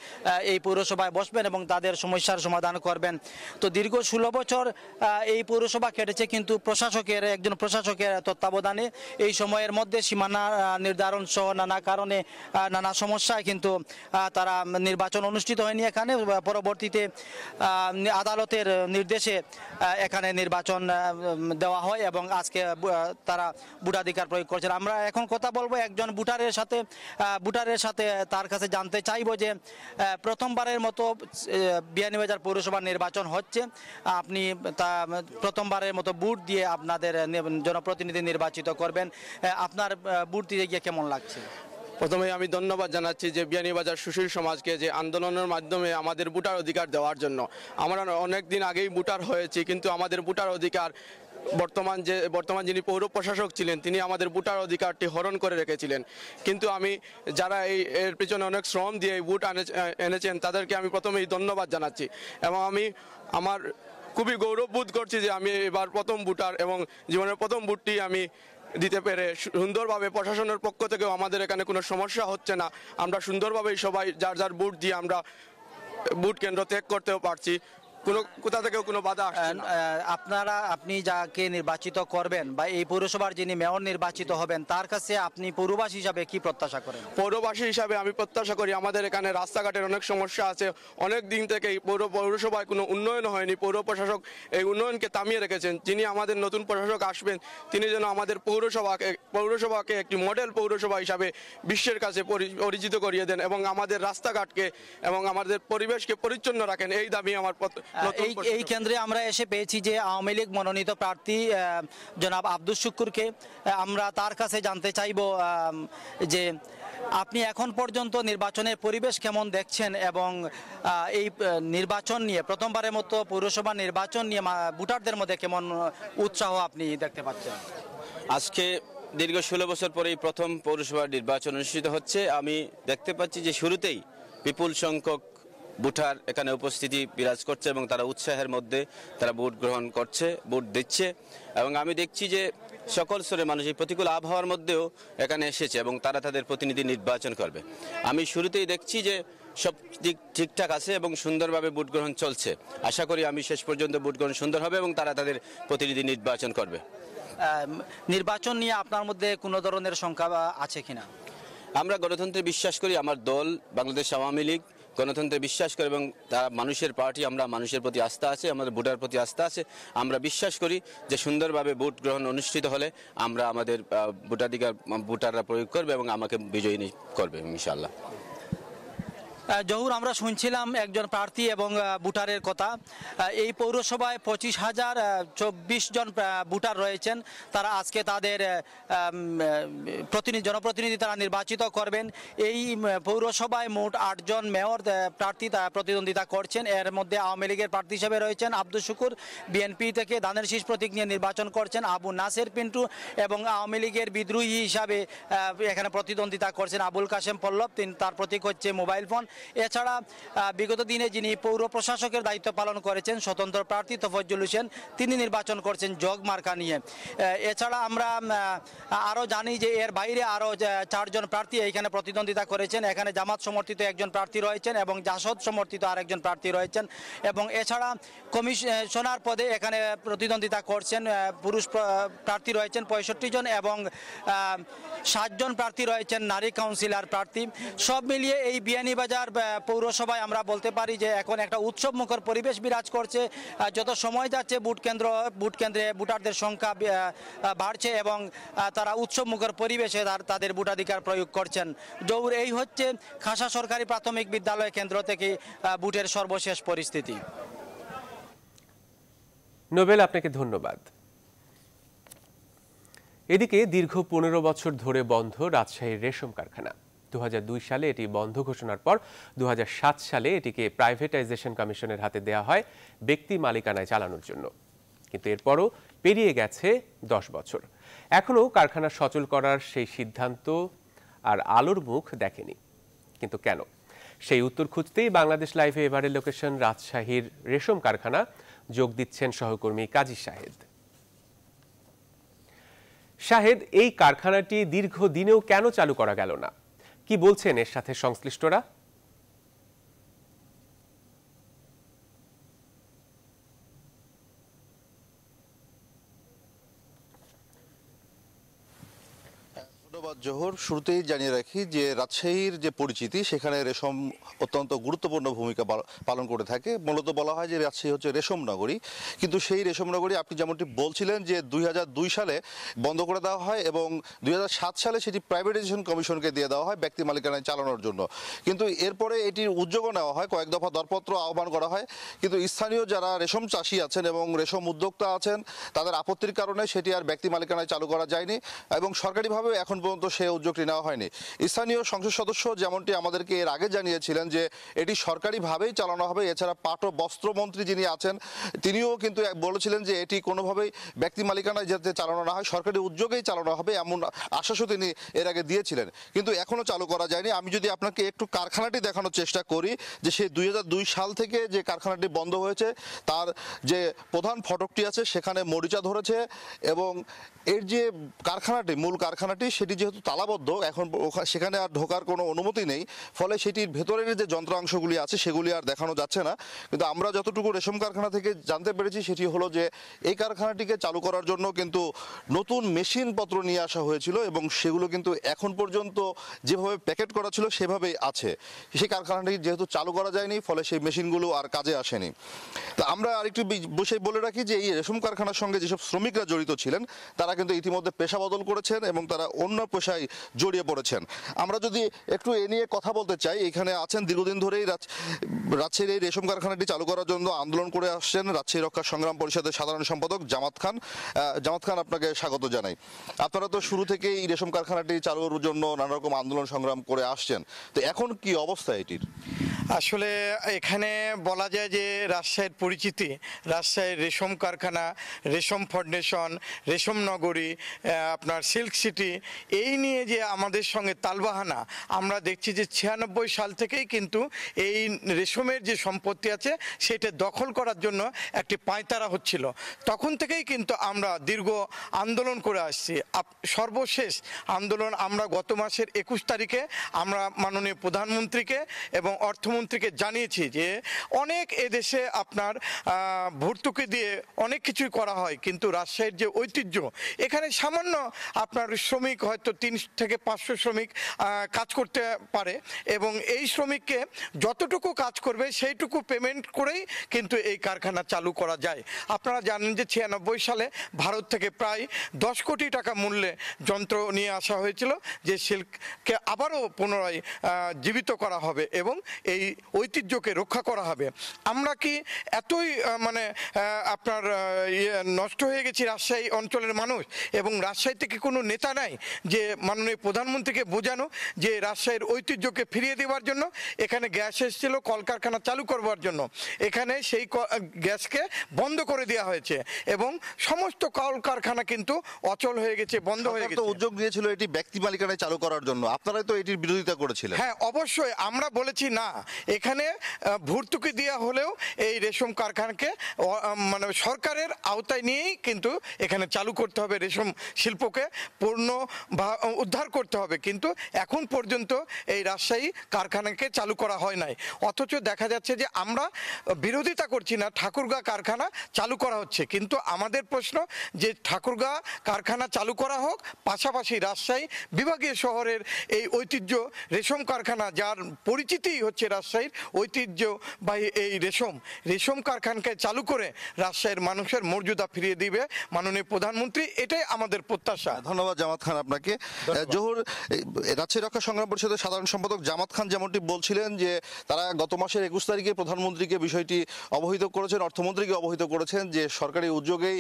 এই পৌরসভায় বসবেন এবং তাদের সমস্যার সমাধান করবেন তো দীর্ঘ ষোলো বছর এই পৌরসভা কেটেছে কিন্তু প্রশাসকের একজন প্রশাসকের তত্ত্বাবধানে এই সময়ের মধ্যে সীমানা নির্ধারণ সহ নানা কারণে নানা সমস্যায় কিন্তু তারা নির্বাচন অনুষ্ঠিত হয়নি এখানে পরবর্তীতে আদালতের নির্দেশে এখানে নির্বাচন দেওয়া হয় এবং আজকে তারা ভোটাধিকার প্রয়োগ করছেন আমরা এখন কথা বলবো একজন ভোটারের সাথে ভোটারের সাথে তার কাছে জানতে চাইব যে প্রথমবারের মতো বিয়ানীবাজার পৌরসভা নির্বাচন হচ্ছে আপনি তা প্রথমবারের মতো বুট দিয়ে আপনাদের জনপ্রতিনিধি নির্বাচিত করবেন আপনার বুট দিয়ে গিয়ে কেমন লাগছে প্রথমে আমি ধন্যবাদ জানাচ্ছি যে বিয়ানীবাজার সুশীল সমাজকে যে আন্দোলনের মাধ্যমে আমাদের ভোটার অধিকার দেওয়ার জন্য আমরা অনেক দিন আগেই বুটার হয়েছি কিন্তু আমাদের ভোটার অধিকার বর্তমান যে বর্তমান যিনি পৌর প্রশাসক ছিলেন তিনি আমাদের ভোটার অধিকারটি হরণ করে রেখেছিলেন কিন্তু আমি যারা এই এর পিছনে অনেক শ্রম দিয়ে এই ভোট এনেছেন তাদেরকে আমি প্রথমেই ধন্যবাদ জানাচ্ছি এবং আমি আমার খুবই গৌরববোধ করছি যে আমি এবার প্রথম বুটার এবং জীবনের প্রথম বুটটি আমি দিতে পেরে সুন্দরভাবে প্রশাসনের পক্ষ থেকেও আমাদের এখানে কোনো সমস্যা হচ্ছে না আমরা সুন্দরভাবেই সবাই যার যার বুট দিয়ে আমরা বুট কেন্দ্র ত্যাগ করতেও পারছি কোনো কোথা থেকেও কোনো বাধা আপনারা আপনি যাকে নির্বাচিত করবেন বা এই পৌরসভার যিনি মেয়র নির্বাচিত হবেন তার কাছে আপনি পৌরবাসী হিসাবে কি প্রত্যাশা করেন পৌরবাসী হিসাবে আমি প্রত্যাশা করি আমাদের এখানে রাস্তাঘাটের অনেক সমস্যা আছে অনেক দিন থেকেই পৌর পৌরসভায় কোনো উন্নয়ন হয়নি পৌর প্রশাসক এই উন্নয়নকে থামিয়ে রেখেছেন যিনি আমাদের নতুন প্রশাসক আসবেন তিনি যেন আমাদের পৌরসভাকে পৌরসভাকে একটি মডেল পৌরসভা হিসাবে বিশ্বের কাছে পরিচিত করিয়ে দেন এবং আমাদের রাস্তাঘাটকে এবং আমাদের পরিবেশকে পরিচ্ছন্ন রাখেন এই দাবি আমার এই এই কেন্দ্রে আমরা এসে পেয়েছি যে আওয়ামী লীগ মনোনীত প্রার্থী জনাব আব্দুল শুক্কুরকে আমরা তার কাছে জানতে চাইব যে আপনি এখন পর্যন্ত নির্বাচনের পরিবেশ কেমন দেখছেন এবং এই নির্বাচন নিয়ে প্রথমবারের মতো পৌরসভা নির্বাচন নিয়ে ভোটারদের মধ্যে কেমন উৎসাহ আপনি দেখতে পাচ্ছেন আজকে দীর্ঘ ষোলো বছর পরেই প্রথম পৌরসভা নির্বাচন অনুষ্ঠিত হচ্ছে আমি দেখতে পাচ্ছি যে শুরুতেই বিপুল সংখ্যক ভোটার এখানে উপস্থিতি বিরাজ করছে এবং তারা উৎসাহের মধ্যে তারা ভোট গ্রহণ করছে ভোট দিচ্ছে এবং আমি দেখছি যে সকল স্তরের মানুষ এই প্রতিকূল আবহাওয়ার মধ্যেও এখানে এসেছে এবং তারা তাদের প্রতিনিধি নির্বাচন করবে আমি শুরুতেই দেখছি যে সব দিক ঠিকঠাক আছে এবং সুন্দরভাবে ভোট গ্রহণ চলছে আশা করি আমি শেষ পর্যন্ত ভোট গ্রহণ সুন্দর হবে এবং তারা তাদের প্রতিনিধি নির্বাচন করবে নির্বাচন নিয়ে আপনার মধ্যে কোনো ধরনের শঙ্কা আছে কিনা আমরা গণতন্ত্রে বিশ্বাস করি আমার দল বাংলাদেশ আওয়ামী লীগ গণতন্ত্রে বিশ্বাস করে এবং তারা মানুষের পার্টি আমরা মানুষের প্রতি আস্থা আছে আমাদের ভোটার প্রতি আস্থা আছে আমরা বিশ্বাস করি যে সুন্দরভাবে ভোট গ্রহণ অনুষ্ঠিত হলে আমরা আমাদের ভোটাধিকার ভোটাররা প্রয়োগ করবে এবং আমাকে বিজয়ী করবে ইনশাল্লাহ জহুর আমরা শুনছিলাম একজন প্রার্থী এবং ভোটারের কথা এই পৌরসভায় পঁচিশ হাজার চব্বিশ জন ভোটার রয়েছেন তারা আজকে তাদের প্রতিনিধি জনপ্রতিনিধি তারা নির্বাচিত করবেন এই পৌরসভায় মোট আটজন মেয়র প্রার্থী তারা প্রতিদ্বন্দ্বিতা করছেন এর মধ্যে আওয়ামী লীগের প্রার্থী হিসেবে রয়েছেন আব্দুল শুকুর বিএনপি থেকে ধানের শীষ প্রতীক নিয়ে নির্বাচন করছেন আবু নাসের পিন্টু এবং আওয়ামী লীগের বিদ্রোহী হিসাবে এখানে প্রতিদ্বন্দ্বিতা করছেন আবুল কাশেম পল্লব তিনি তার প্রতীক হচ্ছে মোবাইল ফোন এছাড়া বিগত দিনে যিনি পৌর প্রশাসকের দায়িত্ব পালন করেছেন স্বতন্ত্র প্রার্থী তফজ্জুল হোসেন তিনি নির্বাচন করছেন জগ মার্কা নিয়ে এছাড়া আমরা আরও জানি যে এর বাইরে আরও চারজন প্রার্থী এখানে প্রতিদ্বন্দ্বিতা করেছেন এখানে জামাত সমর্থিত একজন প্রার্থী রয়েছেন এবং জাসদ সমর্থিত আরেকজন প্রার্থী রয়েছেন এবং এছাড়া কমিশনার পদে এখানে প্রতিদ্বন্দ্বিতা করছেন পুরুষ প্রার্থী রয়েছেন পঁয়ষট্টি জন এবং সাতজন প্রার্থী রয়েছেন নারী কাউন্সিলার প্রার্থী সব মিলিয়ে এই বিয়ানীবাজার কুমিল্লার পৌরসভায় আমরা বলতে পারি যে এখন একটা উৎসব মুখর পরিবেশ বিরাজ করছে যত সময় যাচ্ছে বুট কেন্দ্র বুট কেন্দ্রে ভোটারদের সংখ্যা বাড়ছে এবং তারা উৎসব মুখর পরিবেশে তাদের ভোটাধিকার প্রয়োগ করছেন দৌড় এই হচ্ছে খাসা সরকারি প্রাথমিক বিদ্যালয় কেন্দ্র থেকে বুটের সর্বশেষ পরিস্থিতি নোবেল আপনাকে ধন্যবাদ এদিকে দীর্ঘ পনেরো বছর ধরে বন্ধ রাজশাহীর রেশম কারখানা দু সালে এটি বন্ধ ঘোষণার পর দু সালে এটিকে প্রাইভেটাইজেশন কমিশনের হাতে দেয়া হয় ব্যক্তি মালিকানায় চালানোর জন্য কিন্তু এরপরও পেরিয়ে গেছে দশ বছর এখনও কারখানা সচল করার সেই সিদ্ধান্ত আর আলোর মুখ দেখেনি কিন্তু কেন সেই উত্তর খুঁজতেই বাংলাদেশ লাইফে এবারের লোকেশন রাজশাহীর রেশম কারখানা যোগ দিচ্ছেন সহকর্মী কাজী শাহেদ শাহেদ এই কারখানাটি দীর্ঘ দিনেও কেন চালু করা গেল না কি বলছেন এর সাথে সংশ্লিষ্টরা জোহর শুরুতেই জানিয়ে রাখি যে রাজশাহীর যে পরিচিতি সেখানে রেশম অত্যন্ত গুরুত্বপূর্ণ ভূমিকা পালন করে থাকে মূলত বলা হয় যে রাজশাহী হচ্ছে রেশম নগরী কিন্তু সেই রেশম নগরী আপনি যেমনটি বলছিলেন যে দুই সালে বন্ধ করে দেওয়া হয় এবং দুই সালে সেটি প্রাইভেটাইজেশন কমিশনকে দিয়ে দেওয়া হয় ব্যক্তি মালিকানায় চালানোর জন্য কিন্তু এরপরে এটির উদ্যোগও নেওয়া হয় কয়েক দফা দরপত্র আহ্বান করা হয় কিন্তু স্থানীয় যারা রেশম চাষি আছেন এবং রেশম উদ্যোক্তা আছেন তাদের আপত্তির কারণে সেটি আর ব্যক্তি মালিকানায় চালু করা যায়নি এবং সরকারিভাবে এখন পর্যন্ত পর্যন্ত সেই উদ্যোগটি নেওয়া হয়নি স্থানীয় সংসদ সদস্য যেমনটি আমাদেরকে এর আগে জানিয়েছিলেন যে এটি সরকারিভাবেই চালানো হবে এছাড়া পাট ও বস্ত্রমন্ত্রী যিনি আছেন তিনিও কিন্তু বলেছিলেন যে এটি কোনোভাবেই ব্যক্তি মালিকানায় যাতে চালানো না হয় সরকারি উদ্যোগেই চালানো হবে এমন আশ্বাসও তিনি এর আগে দিয়েছিলেন কিন্তু এখনও চালু করা যায়নি আমি যদি আপনাকে একটু কারখানাটি দেখানোর চেষ্টা করি যে সেই দুই সাল থেকে যে কারখানাটি বন্ধ হয়েছে তার যে প্রধান ফটকটি আছে সেখানে মরিচা ধরেছে এবং এর যে কারখানাটি মূল কারখানাটি সেটি যেহেতু যেহেতু তালাবদ্ধ এখন সেখানে আর ঢোকার কোনো অনুমতি নেই ফলে সেটির ভেতরের যে যন্ত্রাংশগুলি আছে সেগুলি আর দেখানো যাচ্ছে না কিন্তু আমরা যতটুকু রেশম কারখানা থেকে জানতে পেরেছি সেটি হলো যে এই কারখানাটিকে চালু করার জন্য কিন্তু নতুন মেশিনপত্র নিয়ে আসা হয়েছিল এবং সেগুলো কিন্তু এখন পর্যন্ত যেভাবে প্যাকেট করা ছিল সেভাবেই আছে সেই কারখানাটি যেহেতু চালু করা যায়নি ফলে সেই মেশিনগুলো আর কাজে আসেনি তো আমরা আরেকটু বসে বলে রাখি যে এই রেশম কারখানার সঙ্গে যেসব শ্রমিকরা জড়িত ছিলেন তারা কিন্তু ইতিমধ্যে পেশা বদল করেছেন এবং তারা অন্য ব্যবসায় জড়িয়ে পড়েছেন আমরা যদি একটু এ নিয়ে কথা বলতে চাই এখানে আছেন দীর্ঘদিন ধরেই রাজশাহীর এই রেশম কারখানাটি চালু করার জন্য আন্দোলন করে আসছেন রাজশাহী রক্ষা সংগ্রাম পরিষদের সাধারণ সম্পাদক জামাত খান জামাত খান আপনাকে স্বাগত জানাই আপনারা তো শুরু থেকেই রেশম কারখানাটি চালুর জন্য নানা রকম আন্দোলন সংগ্রাম করে আসছেন তো এখন কি অবস্থা এটির আসলে এখানে বলা যায় যে রাজশাহীর পরিচিতি রাজশাহীর রেশম কারখানা রেশম ফাউন্ডেশন রেশম নগরী আপনার সিল্ক সিটি এই এই নিয়ে যে আমাদের সঙ্গে তালবাহানা আমরা দেখছি যে ছিয়ানব্বই সাল থেকেই কিন্তু এই রেশমের যে সম্পত্তি আছে সেটা দখল করার জন্য একটি পাঁয়তারা হচ্ছিল তখন থেকেই কিন্তু আমরা দীর্ঘ আন্দোলন করে আসছি সর্বশেষ আন্দোলন আমরা গত মাসের একুশ তারিখে আমরা মাননীয় প্রধানমন্ত্রীকে এবং অর্থমন্ত্রীকে জানিয়েছি যে অনেক এদেশে আপনার ভর্তুকি দিয়ে অনেক কিছুই করা হয় কিন্তু রাজশাহীর যে ঐতিহ্য এখানে সামান্য আপনার শ্রমিক হয়তো তিন থেকে পাঁচশো শ্রমিক কাজ করতে পারে এবং এই শ্রমিককে যতটুকু কাজ করবে সেইটুকু পেমেন্ট করেই কিন্তু এই কারখানা চালু করা যায় আপনারা জানেন যে ছিয়ানব্বই সালে ভারত থেকে প্রায় দশ কোটি টাকা মূল্যে যন্ত্র নিয়ে আসা হয়েছিল যে শিল্পকে আবারও পুনরায় জীবিত করা হবে এবং এই ঐতিহ্যকে রক্ষা করা হবে আমরা কি এতই মানে আপনার ইয়ে নষ্ট হয়ে গেছি রাজশাহী অঞ্চলের মানুষ এবং রাজশাহীতে কি কোনো নেতা নাই যে মাননীয় প্রধানমন্ত্রীকে বোঝানো যে রাজশাহীর ঐতিহ্যকে ফিরিয়ে দেওয়ার জন্য এখানে গ্যাস এসেছিল কলকারখানা চালু করবার জন্য এখানে সেই গ্যাসকে বন্ধ করে দেওয়া হয়েছে এবং সমস্ত কলকারখানা কিন্তু অচল হয়ে গেছে বন্ধ হয়ে গেছে উদ্যোগ নিয়েছিল এটি ব্যক্তি মালিকানায় চালু করার জন্য আপনারাই তো এটির বিরোধিতা করেছিলেন হ্যাঁ অবশ্যই আমরা বলেছি না এখানে ভর্তুকি দেওয়া হলেও এই রেশম কারখানাকে মানে সরকারের আওতায় নিয়েই কিন্তু এখানে চালু করতে হবে রেশম শিল্পকে পূর্ণ বা উদ্ধার করতে হবে কিন্তু এখন পর্যন্ত এই রাজশাহী কারখানাকে চালু করা হয় নাই অথচ দেখা যাচ্ছে যে আমরা বিরোধিতা করছি না ঠাকুরগা কারখানা চালু করা হচ্ছে কিন্তু আমাদের প্রশ্ন যে ঠাকুরগা কারখানা চালু করা হোক পাশাপাশি রাজশাহী বিভাগীয় শহরের এই ঐতিহ্য রেশম কারখানা যার পরিচিতিই হচ্ছে রাজশাহীর ঐতিহ্যবাহী এই রেশম রেশম কারখানাকে চালু করে রাজশাহীর মানুষের মর্যাদা ফিরিয়ে দিবে মাননীয় প্রধানমন্ত্রী এটাই আমাদের প্রত্যাশা ধন্যবাদ জামাত খান আপনাকে জহুর রাজশাহী রক্ষা সংগ্রাম পরিষদের সাধারণ সম্পাদক জামাত খান যেমনটি বলছিলেন যে তারা গত মাসের একুশ তারিখে প্রধানমন্ত্রীকে বিষয়টি অবহিত করেছেন অর্থমন্ত্রীকে অবহিত করেছেন যে সরকারি উদ্যোগেই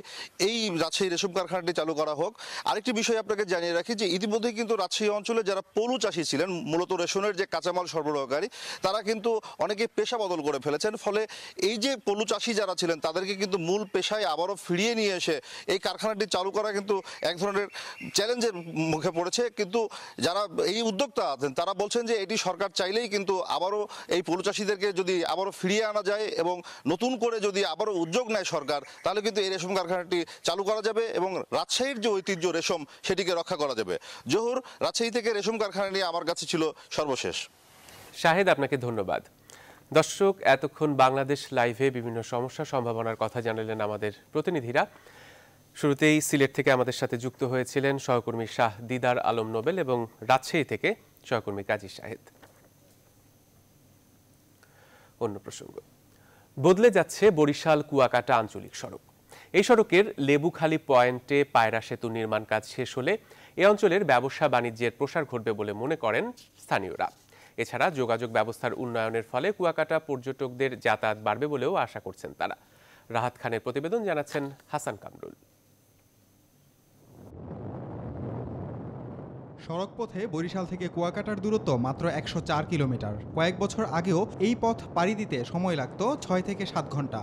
এই রাজশাহী রেশম কারখানাটি চালু করা হোক আরেকটি বিষয় আপনাকে জানিয়ে রাখি যে ইতিমধ্যে কিন্তু রাজশাহী অঞ্চলে যারা পলু চাষি ছিলেন মূলত রেশনের যে কাঁচামাল সরবরাহকারী তারা কিন্তু অনেকে পেশা বদল করে ফেলেছেন ফলে এই যে পলু চাষি যারা ছিলেন তাদেরকে কিন্তু মূল পেশায় আবারও ফিরিয়ে নিয়ে এসে এই কারখানাটি চালু করা কিন্তু এক ধরনের চ্যালেঞ্জের মুখে পড়েছে কিন্তু যারা এই উদ্যোক্তা আছেন তারা বলছেন যে এটি সরকার চাইলেই কিন্তু আবারও এই চাষিদেরকে যদি আবারও ফিরিয়ে আনা যায় এবং নতুন করে যদি আবারও উদ্যোগ নেয় সরকার তাহলে কিন্তু এই রেশম কারখানাটি চালু করা যাবে এবং রাজশাহীর যে ঐতিহ্য রেশম সেটিকে রক্ষা করা যাবে জহুর রাজশাহী থেকে রেশম কারখানা নিয়ে আমার কাছে ছিল সর্বশেষ শাহেদ আপনাকে ধন্যবাদ দর্শক এতক্ষণ বাংলাদেশ লাইভে বিভিন্ন সমস্যা সম্ভাবনার কথা জানালেন আমাদের প্রতিনিধিরা শুরুতেই সিলেট থেকে আমাদের সাথে যুক্ত হয়েছিলেন সহকর্মী শাহ দিদার আলম নোবেল এবং রাজশাহী থেকে সহকর্মী কাজী শাহেদ অন্য প্রসঙ্গ বদলে যাচ্ছে বরিশাল কুয়াকাটা আঞ্চলিক সড়ক এই সড়কের লেবুখালী পয়েন্টে পায়রা সেতু নির্মাণ কাজ শেষ হলে এ অঞ্চলের ব্যবসা বাণিজ্যের প্রসার ঘটবে বলে মনে করেন স্থানীয়রা এছাড়া যোগাযোগ ব্যবস্থার উন্নয়নের ফলে কুয়াকাটা পর্যটকদের যাতায়াত বাড়বে বলেও আশা করছেন তারা রাহাত খানের প্রতিবেদন জানাচ্ছেন হাসান কামরুল সড়কপথে বরিশাল থেকে কুয়াকাটার দূরত্ব মাত্র একশো কিলোমিটার কয়েক বছর আগেও এই পথ পাড়ি দিতে সময় লাগত ছয় থেকে সাত ঘন্টা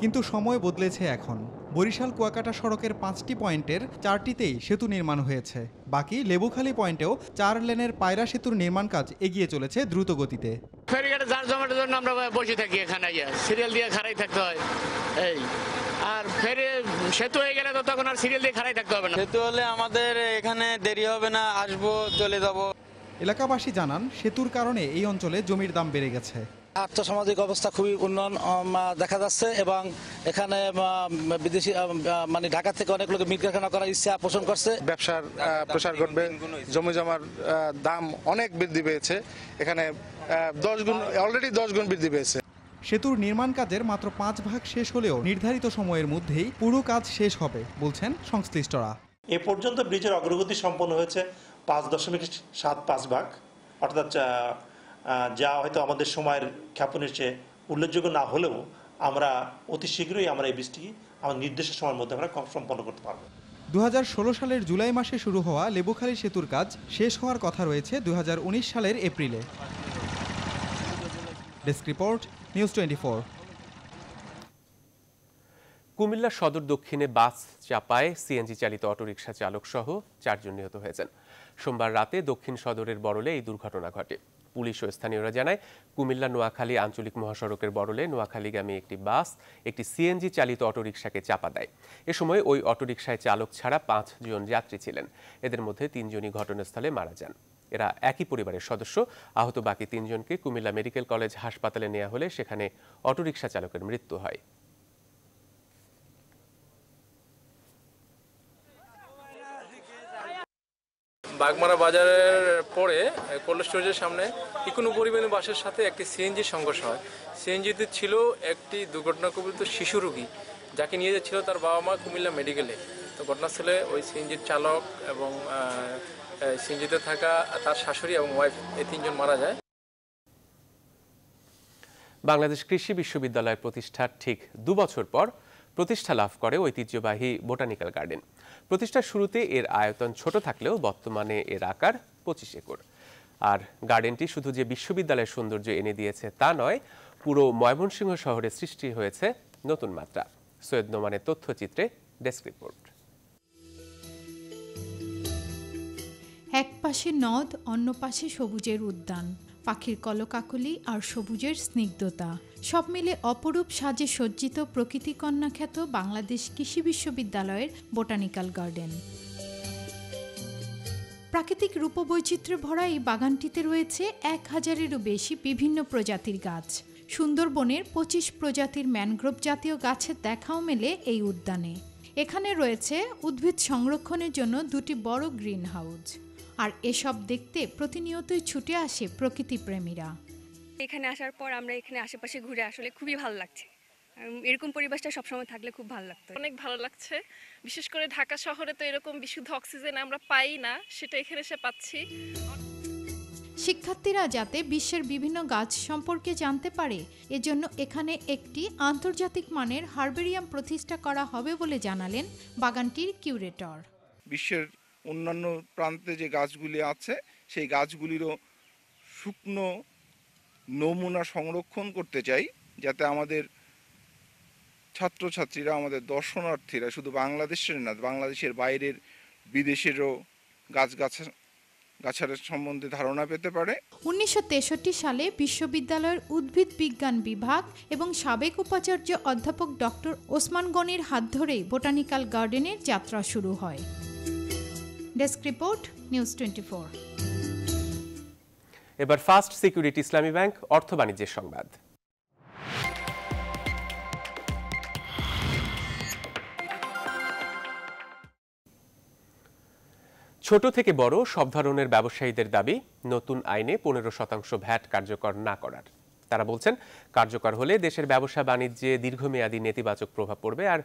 কিন্তু সময় বদলেছে এখন বরিশাল কুয়াকাটা সড়কের পাঁচটি পয়েন্টের চারটিতেই সেতু নির্মাণ হয়েছে বাকি লেবুখালি পয়েন্টেও চার লেনের পায়রা সেতুর নির্মাণ কাজ এগিয়ে চলেছে দ্রুত গতিতে ফেরিঘাটে যার জমাটের জন্য আমরা বসে থাকি এখানে সিরিয়াল দিয়ে খাড়াই থাকতে হয় এই আর ফেরে সেতু হয়ে গেলে তো তখন আর সিরিয়াল দিয়ে খারাই থাকতে হবে না সেতু হলে আমাদের এখানে দেরি হবে না আসবো চলে যাব এলাকাবাসী জানান সেতুর কারণে এই অঞ্চলে জমির দাম বেড়ে গেছে আর্থসামাজিক অবস্থা খুবই উন্নয়ন দেখা যাচ্ছে এবং এখানে বিদেশি মানে ঢাকা থেকে অনেক লোক মিলকারখানা করার ইচ্ছা পোষণ করছে ব্যবসার প্রসার ঘটবে জমি জমার দাম অনেক বৃদ্ধি পেয়েছে এখানে দশ গুণ অলরেডি দশ গুণ বৃদ্ধি পেয়েছে সেতুর নির্মাণ কাজের মাত্র পাঁচ ভাগ শেষ হলেও নির্ধারিত সময়ের মধ্যেই পুরো কাজ শেষ হবে বলছেন সংশ্লিষ্টরা এ পর্যন্ত ব্রিজের অগ্রগতি সম্পন্ন হয়েছে পাঁচ দশমিক সাত পাঁচ ভাগ অর্থাৎ যা হয়তো আমাদের সময়ের ক্ষেপণের চেয়ে উল্লেখযোগ্য না হলেও আমরা অতি শীঘ্রই আমরা এই বৃষ্টি আমার নির্দিষ্ট সময়ের মধ্যে আমরা সম্পন্ন করতে পারবো দু সালের জুলাই মাসে শুরু হওয়া লেবুখালী সেতুর কাজ শেষ হওয়ার কথা রয়েছে দু সালের এপ্রিলে desk report news twenty Comilla Sadar দক্ষিণে বাস চাপায় সিএনজি চালিত অটোরিকশা চালক সহ চারজন নিহত হয়েছেন সোমবার রাতে দক্ষিণ সদরের বড়লে এই দুর্ঘটনা ঘটে পুলিশ ও স্থানীয়রা জানায় কুমিল্লা নোয়াখালী আঞ্চলিক মহাসড়কের বড়লে নোয়াখালীগামী একটি বাস একটি সিএনজি চালিত অটোরিকশাকে চাপা দেয় এ সময় ওই অটোরিকশায় চালক ছাড়া পাঁচজন যাত্রী ছিলেন এদের মধ্যে তিনজনই ঘটনাস্থলে মারা যান এরা একই পরিবারের সদস্য আহত বাকি তিনজনকে কুমিল্লা মেডিকেল কলেজ হাসপাতালে নেওয়া হলে সেখানে অটোরিকশা চালকের মৃত্যু হয় বাগমারা বাজারের পরে কোল্ড স্টোরেজের সামনে ইকোনো পরিবহন বাসের সাথে একটি সিএনজি সংঘর্ষ হয় সিএনজিতে ছিল একটি দুর্ঘটনাকবলিত শিশু রোগী যাকে নিয়ে যাচ্ছিল তার বাবা মা কুমিল্লা মেডিকেলে তো ঘটনাস্থলে ওই সিএনজির চালক এবং সিএনজিতে থাকা তার শাশুড়ি এবং ওয়াইফ এই তিনজন মারা যায় বাংলাদেশ কৃষি বিশ্ববিদ্যালয় প্রতিষ্ঠার ঠিক দু বছর পর প্রতিষ্ঠা লাভ করে ঐতিহ্যবাহী বোটানিক্যাল গার্ডেন প্রতিষ্ঠার শুরুতে এর আয়তন ছোট থাকলেও বর্তমানে এর আকার পঁচিশ একর আর গার্ডেনটি শুধু যে বিশ্ববিদ্যালয়ের সৌন্দর্য এনে দিয়েছে তা নয় পুরো ময়মনসিংহ শহরে সৃষ্টি হয়েছে নতুন মাত্রা সৈয়দ নোমানের তথ্যচিত্রে ডেস্ক রিপোর্ট এক পাশে নদ অন্য পাশে সবুজের উদ্যান পাখির কলকাকলি আর সবুজের স্নিগ্ধতা সব মিলে অপরূপ সাজে সজ্জিত প্রকৃতি খ্যাত বাংলাদেশ কৃষি বিশ্ববিদ্যালয়ের বোটানিক্যাল গার্ডেন প্রাকৃতিক রূপবৈচিত্র্যে ভরা এই বাগানটিতে রয়েছে এক হাজারেরও বেশি বিভিন্ন প্রজাতির গাছ সুন্দরবনের পঁচিশ প্রজাতির ম্যানগ্রোভ জাতীয় গাছের দেখাও মেলে এই উদ্যানে এখানে রয়েছে উদ্ভিদ সংরক্ষণের জন্য দুটি বড় গ্রিন হাউস আর এসব দেখতে প্রতিনিয়তই ছুটে আসে প্রকৃতিপ্রেমীরা এখানে আসার পর আমরা এখানে আশেপাশে ঘুরে আসলে খুবই ভালো লাগছে এরকম পরিবেশটা সবসময় থাকলে খুব ভালো লাগতো অনেক ভালো লাগছে বিশেষ করে ঢাকা শহরে তো এরকম বিশুদ্ধ অক্সিজেন আমরা পাই না সেটা এখানে এসে পাচ্ছি শিক্ষার্থীরা যাতে বিশ্বের বিভিন্ন গাছ সম্পর্কে জানতে পারে এজন্য এখানে একটি আন্তর্জাতিক মানের হার্বেরিয়াম প্রতিষ্ঠা করা হবে বলে জানালেন বাগানটির কিউরেটর বিশ্বের অন্যান্য প্রান্তে যে গাছগুলি আছে সেই গাছগুলিরও শুকনো নমুনা সংরক্ষণ করতে চাই যাতে আমাদের ছাত্রছাত্রীরা আমাদের দর্শনার্থীরা শুধু বাংলাদেশের না বাংলাদেশের বাইরের বিদেশেরও গাছগাছ গাছের সম্বন্ধে ধারণা পেতে পারে উনিশশো সালে বিশ্ববিদ্যালয়ের উদ্ভিদ বিজ্ঞান বিভাগ এবং সাবেক উপাচার্য অধ্যাপক ডক্টর ওসমান গনির হাত ধরেই বোটানিক্যাল গার্ডেনের যাত্রা শুরু হয় ডেস্ক রিপোর্ট নিউজ টোয়েন্টি এবার ফার্স্ট সিকিউরিটি ইসলামী ব্যাংক অর্থ বাণিজ্যের সংবাদ ছোট থেকে বড় সব ধরনের ব্যবসায়ীদের দাবি নতুন আইনে পনেরো শতাংশ ভ্যাট কার্যকর না করার তারা বলছেন কার্যকর হলে দেশের ব্যবসা বাণিজ্যে দীর্ঘমেয়াদী নেতিবাচক প্রভাব পড়বে আর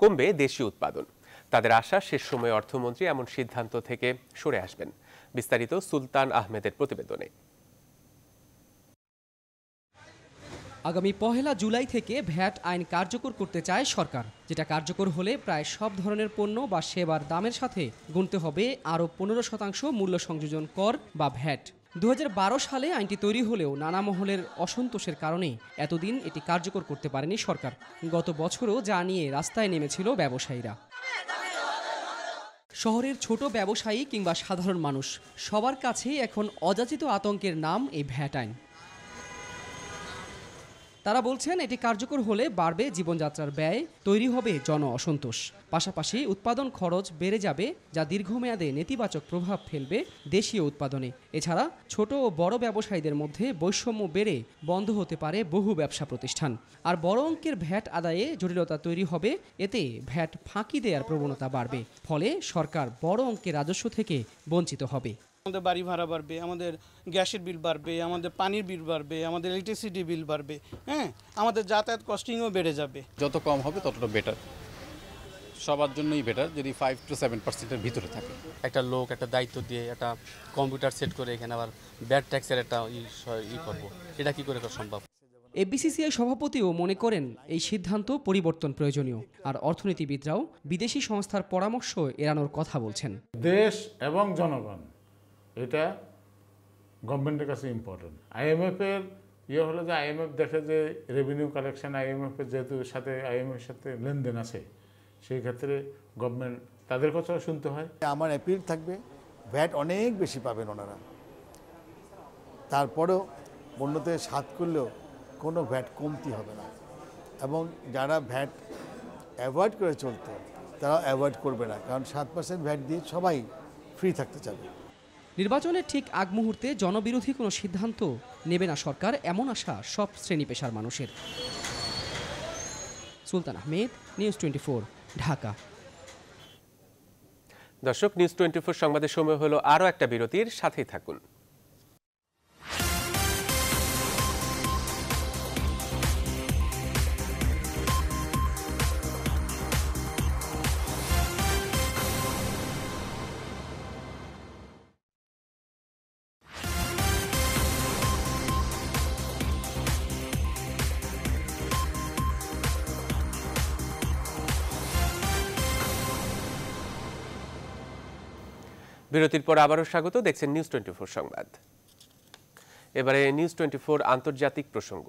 কমবে দেশীয় উৎপাদন তাদের আশা শেষ সময়ে অর্থমন্ত্রী এমন সিদ্ধান্ত থেকে সরে আসবেন বিস্তারিত সুলতান আহমেদের প্রতিবেদনে আগামী পহেলা জুলাই থেকে ভ্যাট আইন কার্যকর করতে চায় সরকার যেটা কার্যকর হলে প্রায় সব ধরনের পণ্য বা সেবার দামের সাথে গুনতে হবে আরও পনেরো শতাংশ মূল্য সংযোজন কর বা ভ্যাট দু সালে আইনটি তৈরি হলেও নানা মহলের অসন্তোষের কারণে এতদিন এটি কার্যকর করতে পারেনি সরকার গত বছরও যা নিয়ে রাস্তায় নেমেছিল ব্যবসায়ীরা শহরের ছোট ব্যবসায়ী কিংবা সাধারণ মানুষ সবার কাছেই এখন অযাচিত আতঙ্কের নাম এই ভ্যাট আইন তারা বলছেন এটি কার্যকর হলে বাড়বে জীবনযাত্রার ব্যয় তৈরি হবে জন অসন্তোষ পাশাপাশি উৎপাদন খরচ বেড়ে যাবে যা দীর্ঘমেয়াদে নেতিবাচক প্রভাব ফেলবে দেশীয় উৎপাদনে এছাড়া ছোট ও বড় ব্যবসায়ীদের মধ্যে বৈষম্য বেড়ে বন্ধ হতে পারে বহু ব্যবসা প্রতিষ্ঠান আর বড় অঙ্কের ভ্যাট আদায়ে জটিলতা তৈরি হবে এতে ভ্যাট ফাঁকি দেওয়ার প্রবণতা বাড়বে ফলে সরকার বড় অঙ্কের রাজস্ব থেকে বঞ্চিত হবে আমাদের বাড়ি ভাড়া বাড়বে আমাদের গ্যাসের বিল বাড়বে আমাদের পানির বিল বাড়বে আমাদের ইলেকট্রিসিটি বিল বাড়বে হ্যাঁ আমাদের যাতায়াত কস্টিংও বেড়ে যাবে যত কম হবে ততটা বেটার সবার জন্যই বেটার যদি ফাইভ টু সেভেন পার্সেন্টের ভিতরে থাকে একটা লোক একটা দায়িত্ব দিয়ে একটা কম্পিউটার সেট করে এখানে আবার ব্যাড ট্যাক্সের একটা ই করব এটা কি করে সম্ভব এবিসিসিআই সভাপতিও মনে করেন এই সিদ্ধান্ত পরিবর্তন প্রয়োজনীয় আর অর্থনীতিবিদরাও বিদেশি সংস্থার পরামর্শ এড়ানোর কথা বলছেন দেশ এবং জনগণ এটা গভর্নমেন্টের কাছে ইম্পর্টেন্ট আইএমএফের ইয়ে হলো যে আইএমএফ দেখে যে রেভিনিউ কালেকশন আইএমএফের যেহেতু সাথে আইএমএফের সাথে লেনদেন আছে সেই ক্ষেত্রে গভর্নমেন্ট তাদের কথাও শুনতে হয় আমার অ্যাপিল থাকবে ভ্যাট অনেক বেশি পাবেন ওনারা তারপরেও অন্যদের সাত করলেও কোনো ভ্যাট কমতি হবে না এবং যারা ভ্যাট অ্যাভয়েড করে চলতে তারা অ্যাভয়েড করবে না কারণ সাত পার্সেন্ট ভ্যাট দিয়ে সবাই ফ্রি থাকতে চাবে নির্বাচনের ঠিক আগ মুহূর্তে জনবিরোধী কোনো সিদ্ধান্ত নেবে না সরকার এমন আশা সব শ্রেণী পেশার মানুষের সুলতান আহমেদ নিউজ টোয়েন্টি ঢাকা দর্শক নিউজ টোয়েন্টি সংবাদের সময় হলো আরও একটা বিরতির সাথেই থাকুন বিরতির পর আবারও স্বাগত দেখছেন নিউজ টোয়েন্টি সংবাদ এবারে নিউজ টোয়েন্টি আন্তর্জাতিক প্রসঙ্গ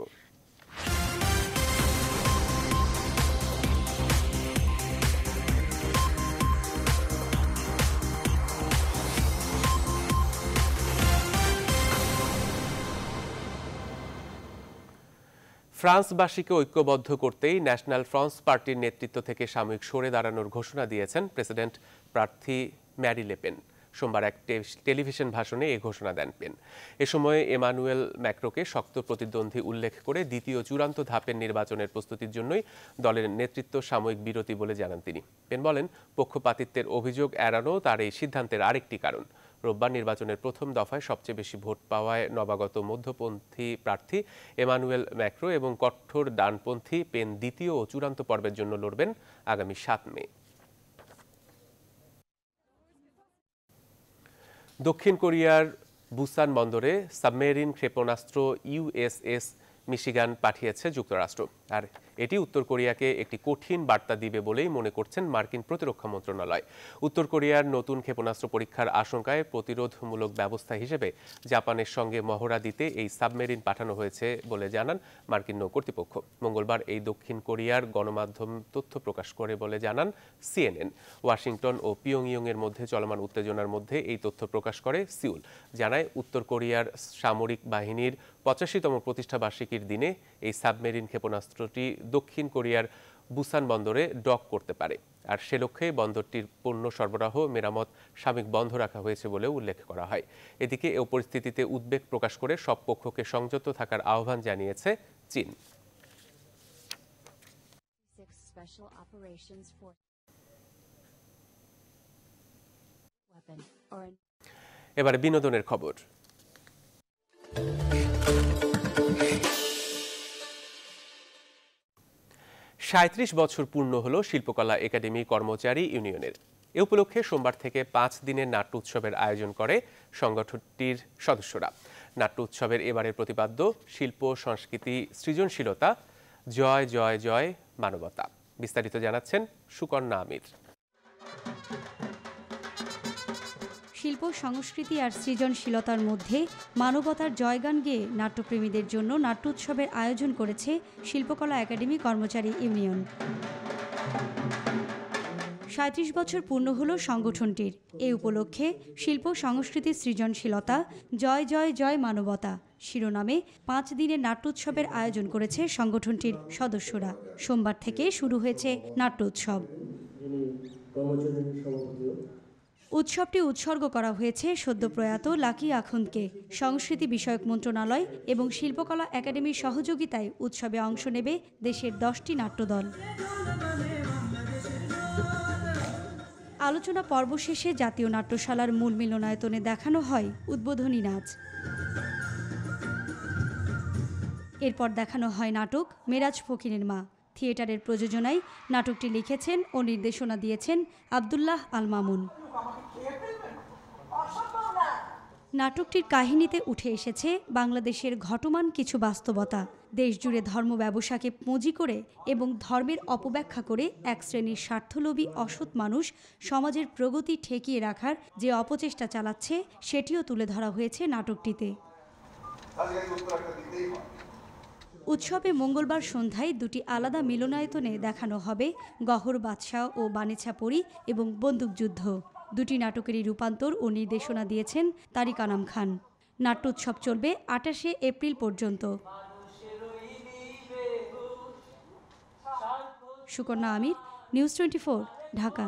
ফ্রান্সবাসীকে ঐক্যবদ্ধ করতেই ন্যাশনাল ফ্রান্স পার্টির নেতৃত্ব থেকে সাময়িক সরে দাঁড়ানোর ঘোষণা দিয়েছেন প্রেসিডেন্ট প্রার্থী ম্যারি লেপেন সোমবার এক টেলিভিশন ভাষণে এ ঘোষণা দেন পেন এ সময় এমানুয়েল ম্যাক্রোকে শক্ত প্রতিদ্বন্দ্বী উল্লেখ করে দ্বিতীয় চূড়ান্ত ধাপের নির্বাচনের প্রস্তুতির জন্যই দলের নেতৃত্ব সাময়িক বিরতি বলে জানান তিনি পেন বলেন পক্ষপাতিত্বের অভিযোগ এড়ানো তার এই সিদ্ধান্তের আরেকটি কারণ রোববার নির্বাচনের প্রথম দফায় সবচেয়ে বেশি ভোট পাওয়ায় নবাগত মধ্যপন্থী প্রার্থী এমানুয়েল ম্যাক্রো এবং কঠোর ডানপন্থী পেন দ্বিতীয় ও চূড়ান্ত পর্বের জন্য লড়বেন আগামী সাত মে দক্ষিণ কোরিয়ার বুসান বন্দরে সাবমেরিন ক্ষেপণাস্ত্র ইউএসএস মিশিগান পাঠিয়েছে যুক্তরাষ্ট্র আর এটি উত্তর কোরিয়াকে একটি কঠিন বার্তা দিবে বলেই মনে করছেন মার্কিন প্রতিরক্ষা মন্ত্রণালয় উত্তর কোরিয়ার নতুন ক্ষেপণাস্ত্র পরীক্ষার আশঙ্কায় প্রতিরোধমূলক ব্যবস্থা হিসেবে জাপানের সঙ্গে মহড়া দিতে এই সাবমেরিন পাঠানো হয়েছে বলে জানান মার্কিন নৌ কর্তৃপক্ষ মঙ্গলবার এই দক্ষিণ কোরিয়ার গণমাধ্যম তথ্য প্রকাশ করে বলে জানান সিএনএন ওয়াশিংটন ও পিয়ংইয়ংয়ের মধ্যে চলমান উত্তেজনার মধ্যে এই তথ্য প্রকাশ করে সিউল জানায় উত্তর কোরিয়ার সামরিক বাহিনীর পঁচাশিতম প্রতিষ্ঠাবার্ষিকীর দিনে এই সাবমেরিন ক্ষেপণাস্ত্রটি দক্ষিণ কোরিয়ার বুসান বন্দরে ডক করতে পারে আর সে লক্ষ্যে বন্দরটির পণ্য সরবরাহ মেরামত সাময়িক বন্ধ রাখা হয়েছে বলেও উল্লেখ করা হয় এদিকে এ পরিস্থিতিতে উদ্বেগ প্রকাশ করে সব পক্ষকে সংযত থাকার আহ্বান জানিয়েছে চীন এবার বিনোদনের খবর সাঁত্রিশ বছর পূর্ণ হল শিল্পকলা একাডেমি কর্মচারী ইউনিয়নের এ উপলক্ষে সোমবার থেকে পাঁচ দিনের নাট্য উৎসবের আয়োজন করে সংগঠনটির সদস্যরা নাট্য উৎসবের এবারের প্রতিপাদ্য শিল্প সংস্কৃতি সৃজনশীলতা জয় জয় জয় মানবতা বিস্তারিত জানাচ্ছেন সুকন্যা আমির শিল্প সংস্কৃতি আর সৃজনশীলতার মধ্যে মানবতার জয়গান গেয়ে নাট্যপ্রেমীদের জন্য নাট্য উৎসবের আয়োজন করেছে শিল্পকলা একাডেমি কর্মচারী ইউনিয়ন সাঁত্রিশ বছর পূর্ণ হল সংগঠনটির এ উপলক্ষে শিল্প সংস্কৃতির সৃজনশীলতা জয় জয় জয় মানবতা শিরোনামে পাঁচ দিনের নাট্যোৎসবের আয়োজন করেছে সংগঠনটির সদস্যরা সোমবার থেকে শুরু হয়েছে নাট্যোৎসব উৎসবটি উৎসর্গ করা হয়েছে সদ্য প্রয়াত লাকি আখুনকে সংস্কৃতি বিষয়ক মন্ত্রণালয় এবং শিল্পকলা একাডেমির সহযোগিতায় উৎসবে অংশ নেবে দেশের দশটি নাট্যদল আলোচনা পর্ব শেষে জাতীয় নাট্যশালার মূল মিলনায়তনে দেখানো হয় উদ্বোধনী নাচ এরপর দেখানো হয় নাটক মেরাজ ফকিরের মা থিয়েটারের প্রযোজনায় নাটকটি লিখেছেন ও নির্দেশনা দিয়েছেন আবদুল্লাহ আল মামুন নাটকটির কাহিনীতে উঠে এসেছে বাংলাদেশের ঘটমান কিছু বাস্তবতা দেশজুড়ে ধর্ম ব্যবসাকে পুঁজি করে এবং ধর্মের অপব্যাখ্যা করে এক শ্রেণীর স্বার্থলোভী অসৎ মানুষ সমাজের প্রগতি ঠেকিয়ে রাখার যে অপচেষ্টা চালাচ্ছে সেটিও তুলে ধরা হয়েছে নাটকটিতে উৎসবে মঙ্গলবার সন্ধ্যায় দুটি আলাদা মিলনায়তনে দেখানো হবে গহর বাদশাহ ও বানেছাপরি এবং বন্দুকযুদ্ধ দুটি নাটকেরই রূপান্তর ও নির্দেশনা দিয়েছেন তারিক আনাম খান নাট্যোৎসব চলবে আঠাশে এপ্রিল পর্যন্ত সুকন্যা আমির নিউজ টোয়েন্টি ঢাকা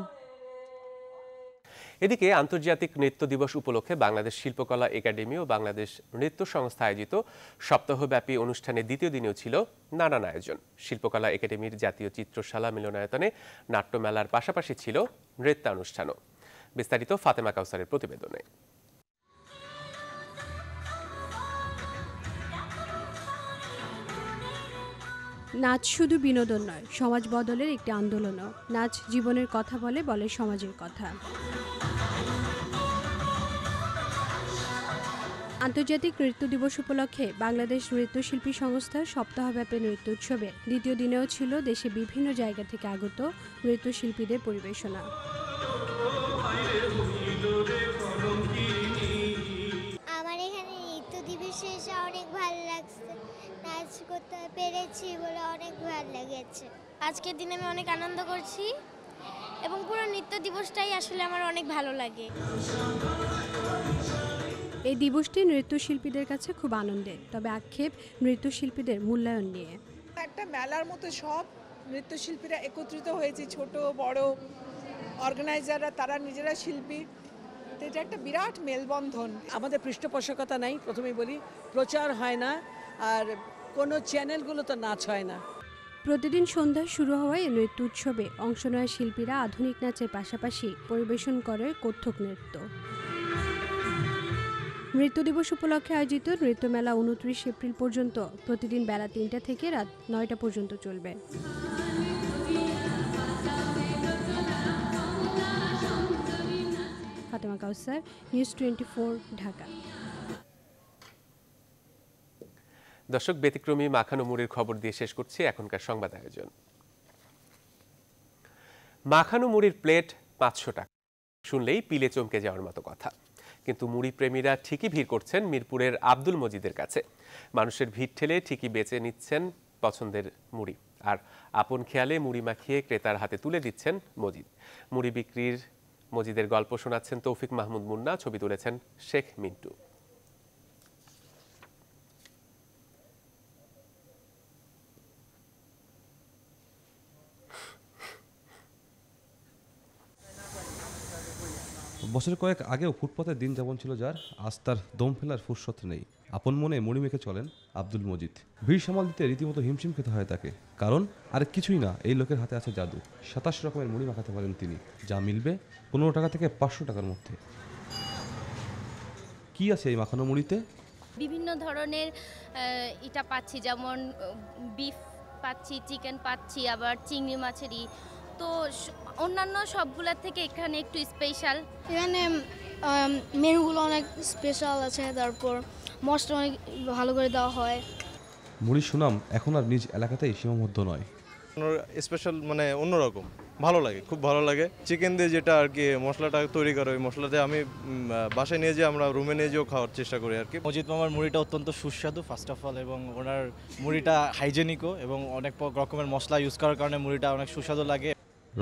এদিকে আন্তর্জাতিক নৃত্য দিবস উপলক্ষে বাংলাদেশ শিল্পকলা একাডেমি ও বাংলাদেশ নৃত্য সংস্থা আয়োজিত সপ্তাহব্যাপী অনুষ্ঠানের দ্বিতীয় দিনেও ছিল নানান আয়োজন শিল্পকলা একাডেমির জাতীয় চিত্রশালা মিলনায়তনে নাট্যমেলার পাশাপাশি ছিল নৃত্যানুষ্ঠানও বিস্তারিত ফাতেমা কাউসারের প্রতিবেদনে নাচ শুধু বিনোদন নয় সমাজ বদলের একটি আন্দোলনও নাচ জীবনের কথা বলে বলে সমাজের কথা আন্তর্জাতিক নৃত্য দিবস উপলক্ষে বাংলাদেশ নৃত্যশিল্পী সংস্থার সপ্তাহব্যাপী নৃত্য উৎসবে দ্বিতীয় দিনেও ছিল দেশে বিভিন্ন জায়গা থেকে আগত নৃত্যশিল্পীদের পরিবেশনা কাজ করতে পেরেছি বলে অনেক ভালো লেগেছে আজকের দিনে আমি অনেক আনন্দ করছি এবং পুরো নৃত্য দিবসটাই আসলে আমার অনেক ভালো লাগে এই দিবসটি নৃত্যশিল্পীদের কাছে খুব আনন্দের তবে আক্ষেপ নৃত্যশিল্পীদের মূল্যায়ন নিয়ে একটা মেলার মতো সব নৃত্যশিল্পীরা একত্রিত হয়েছে ছোট বড় অর্গানাইজাররা তারা নিজেরা শিল্পী এটা একটা বিরাট মেলবন্ধন আমাদের পৃষ্ঠপোষকতা নাই প্রথমেই বলি প্রচার হয় না আর কোনো চ্যানেলগুলোতে নাচ হয় না প্রতিদিন সন্ধ্যায় শুরু হওয়া এই নৃত্য উৎসবে অংশ নেওয়া শিল্পীরা আধুনিক নাচের পাশাপাশি পরিবেশন করে কত্থক নৃত্য নৃত্য দিবস উপলক্ষে আয়োজিত নৃত্যমেলা উনত্রিশ এপ্রিল পর্যন্ত প্রতিদিন বেলা তিনটা থেকে রাত নয়টা পর্যন্ত চলবে ফাতেমা কাউসার নিউজ টোয়েন্টি ঢাকা দর্শক ব্যতিক্রমী মাখানো মুড়ির খবর দিয়ে শেষ করছি এখনকার সংবাদ আয়োজন মাখানো মুড়ির প্লেট পাঁচশো টাকা শুনলেই পিলে চমকে যাওয়ার মতো কথা কিন্তু মুড়ি প্রেমীরা ঠিকই ভিড় করছেন মিরপুরের আব্দুল মজিদের কাছে মানুষের ভিড় ঠেলে ঠিকই বেঁচে নিচ্ছেন পছন্দের মুড়ি আর আপন খেয়ালে মুড়ি মাখিয়ে ক্রেতার হাতে তুলে দিচ্ছেন মজিদ মুড়ি বিক্রির মজিদের গল্প শোনাচ্ছেন তৌফিক মাহমুদ মুন্না ছবি তুলেছেন শেখ মিন্টু বছর কয়েক আগেও ফুটপাতে দিন যাপন ছিল যার আজ তার দম ফেলার ফুরসত নেই আপন মনে মণি মেখে চলেন আব্দুল মজিদ ভিড় সামাল দিতে রীতিমতো হিমশিম খেতে হয় তাকে কারণ আর কিছুই না এই লোকের হাতে আছে জাদু সাতাশ রকমের মুড়ি মাখাতে পারেন তিনি যা মিলবে পনেরো টাকা থেকে পাঁচশো টাকার মধ্যে কি আছে এই মাখানো মুড়িতে বিভিন্ন ধরনের এটা পাচ্ছি যেমন বিফ পাচ্ছি চিকেন পাচ্ছি আবার চিংড়ি মাছেরই তো অন্যান্য সবগুলোর থেকে এখানে একটু স্পেশাল এখানে মেনুগুলো অনেক স্পেশাল আছে তারপর মশলা অনেক ভালো করে দেওয়া হয় মুড়ি সুনাম এখন আর নিজ এলাকাতেই সীমাবদ্ধ নয় স্পেশাল মানে অন্যরকম ভালো লাগে খুব ভালো লাগে চিকেন দিয়ে যেটা আর কি মশলাটা তৈরি করে ওই মশলাতে আমি বাসায় নিয়ে যেয়ে আমরা রুমে নিয়ে যেয়েও খাওয়ার চেষ্টা করি আর কি মজিদ মামার মুড়িটা অত্যন্ত সুস্বাদু ফার্স্ট অফ অল এবং ওনার মুড়িটা হাইজেনিকও এবং অনেক রকমের মশলা ইউজ করার কারণে মুড়িটা অনেক সুস্বাদু লাগে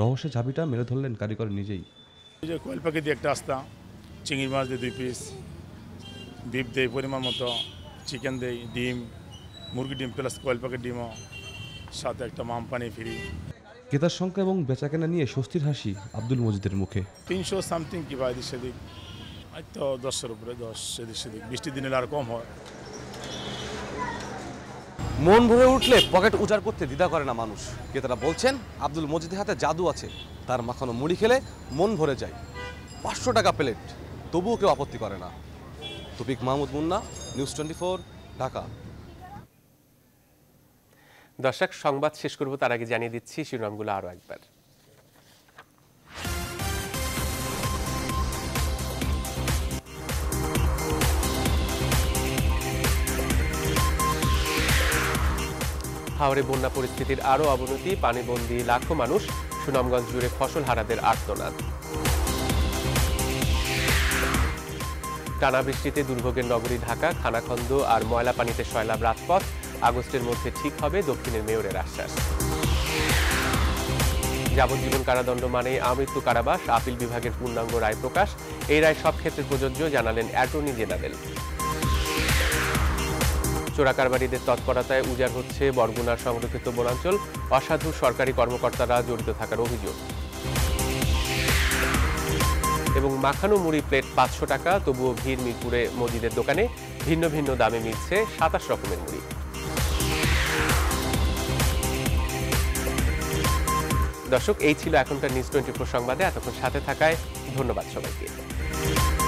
রহস্যের চাবিটা মেরে ধরলেন কারিগর নিজেই যে কোয়েল পাখি দিয়ে একটা আস্তা চিংড়ি মাছ দিয়ে দুই পিস ডিপ দেয় পরিমাণ মতো চিকেন দেই ডিম মুরগি ডিম প্লাস কয়েল পাখির ডিমও সাথে একটা মাম পানি ফিরি ক্রেতার সংখ্যা এবং বেচাকেনা নিয়ে স্বস্তির হাসি আব্দুল মজিদের মুখে তিনশো সামথিং কি বা এদিক সেদিক তো দশের উপরে দশ সেদিক সেদিক বৃষ্টির দিনে আর কম হয় মন ভরে উঠলে পকেট উজাড় করতে দ্বিধা করে না মানুষ ক্রেতারা বলছেন আব্দুল মজিদের হাতে জাদু আছে তার মাখানো মুড়ি খেলে মন ভরে যায় পাঁচশো টাকা প্লেট তবুও কেউ আপত্তি করে না Tofik Mahmud Munna news twenty four Dhaka দর্শক সংবাদ শেষ করব তার আগে জানিয়ে দিচ্ছি শিরোনামগুলো আরও একবার হাওড়ে বন্যা পরিস্থিতির আরও অবনতি পানিবন্দী লাখো মানুষ সুনামগঞ্জ জুড়ে ফসল হারাদের আর্তনাদ টানা বৃষ্টিতে দুর্ভোগের নগরী ঢাকা খানাখন্দ আর ময়লা পানিতে সয়লাব রাজপথ আগস্টের মধ্যে ঠিক হবে দক্ষিণের মেয়রের আশ্বাস যাবজ্জীবন কারাদণ্ড মানে আমৃত্যু কারাবাস আপিল বিভাগের পূর্ণাঙ্গ রায় প্রকাশ এই রায় সব ক্ষেত্রে প্রযোজ্য জানালেন অ্যাটর্নি জেনারেল চোরাকারবারীদের তৎপরতায় উজাড় হচ্ছে বরগুনার সংরক্ষিত বনাঞ্চল অসাধু সরকারি কর্মকর্তারা জড়িত থাকার অভিযোগ এবং মাখানো মুড়ি প্লেট পাঁচশো টাকা তবুও ভিড় মিরপুরে মজিদের দোকানে ভিন্ন ভিন্ন দামে মিলছে সাতাশ রকমের মুড়ি দর্শক এই ছিল এখনকার নিউজ টোয়েন্টি ফোর সংবাদে এতক্ষণ সাথে থাকায় ধন্যবাদ সবাইকে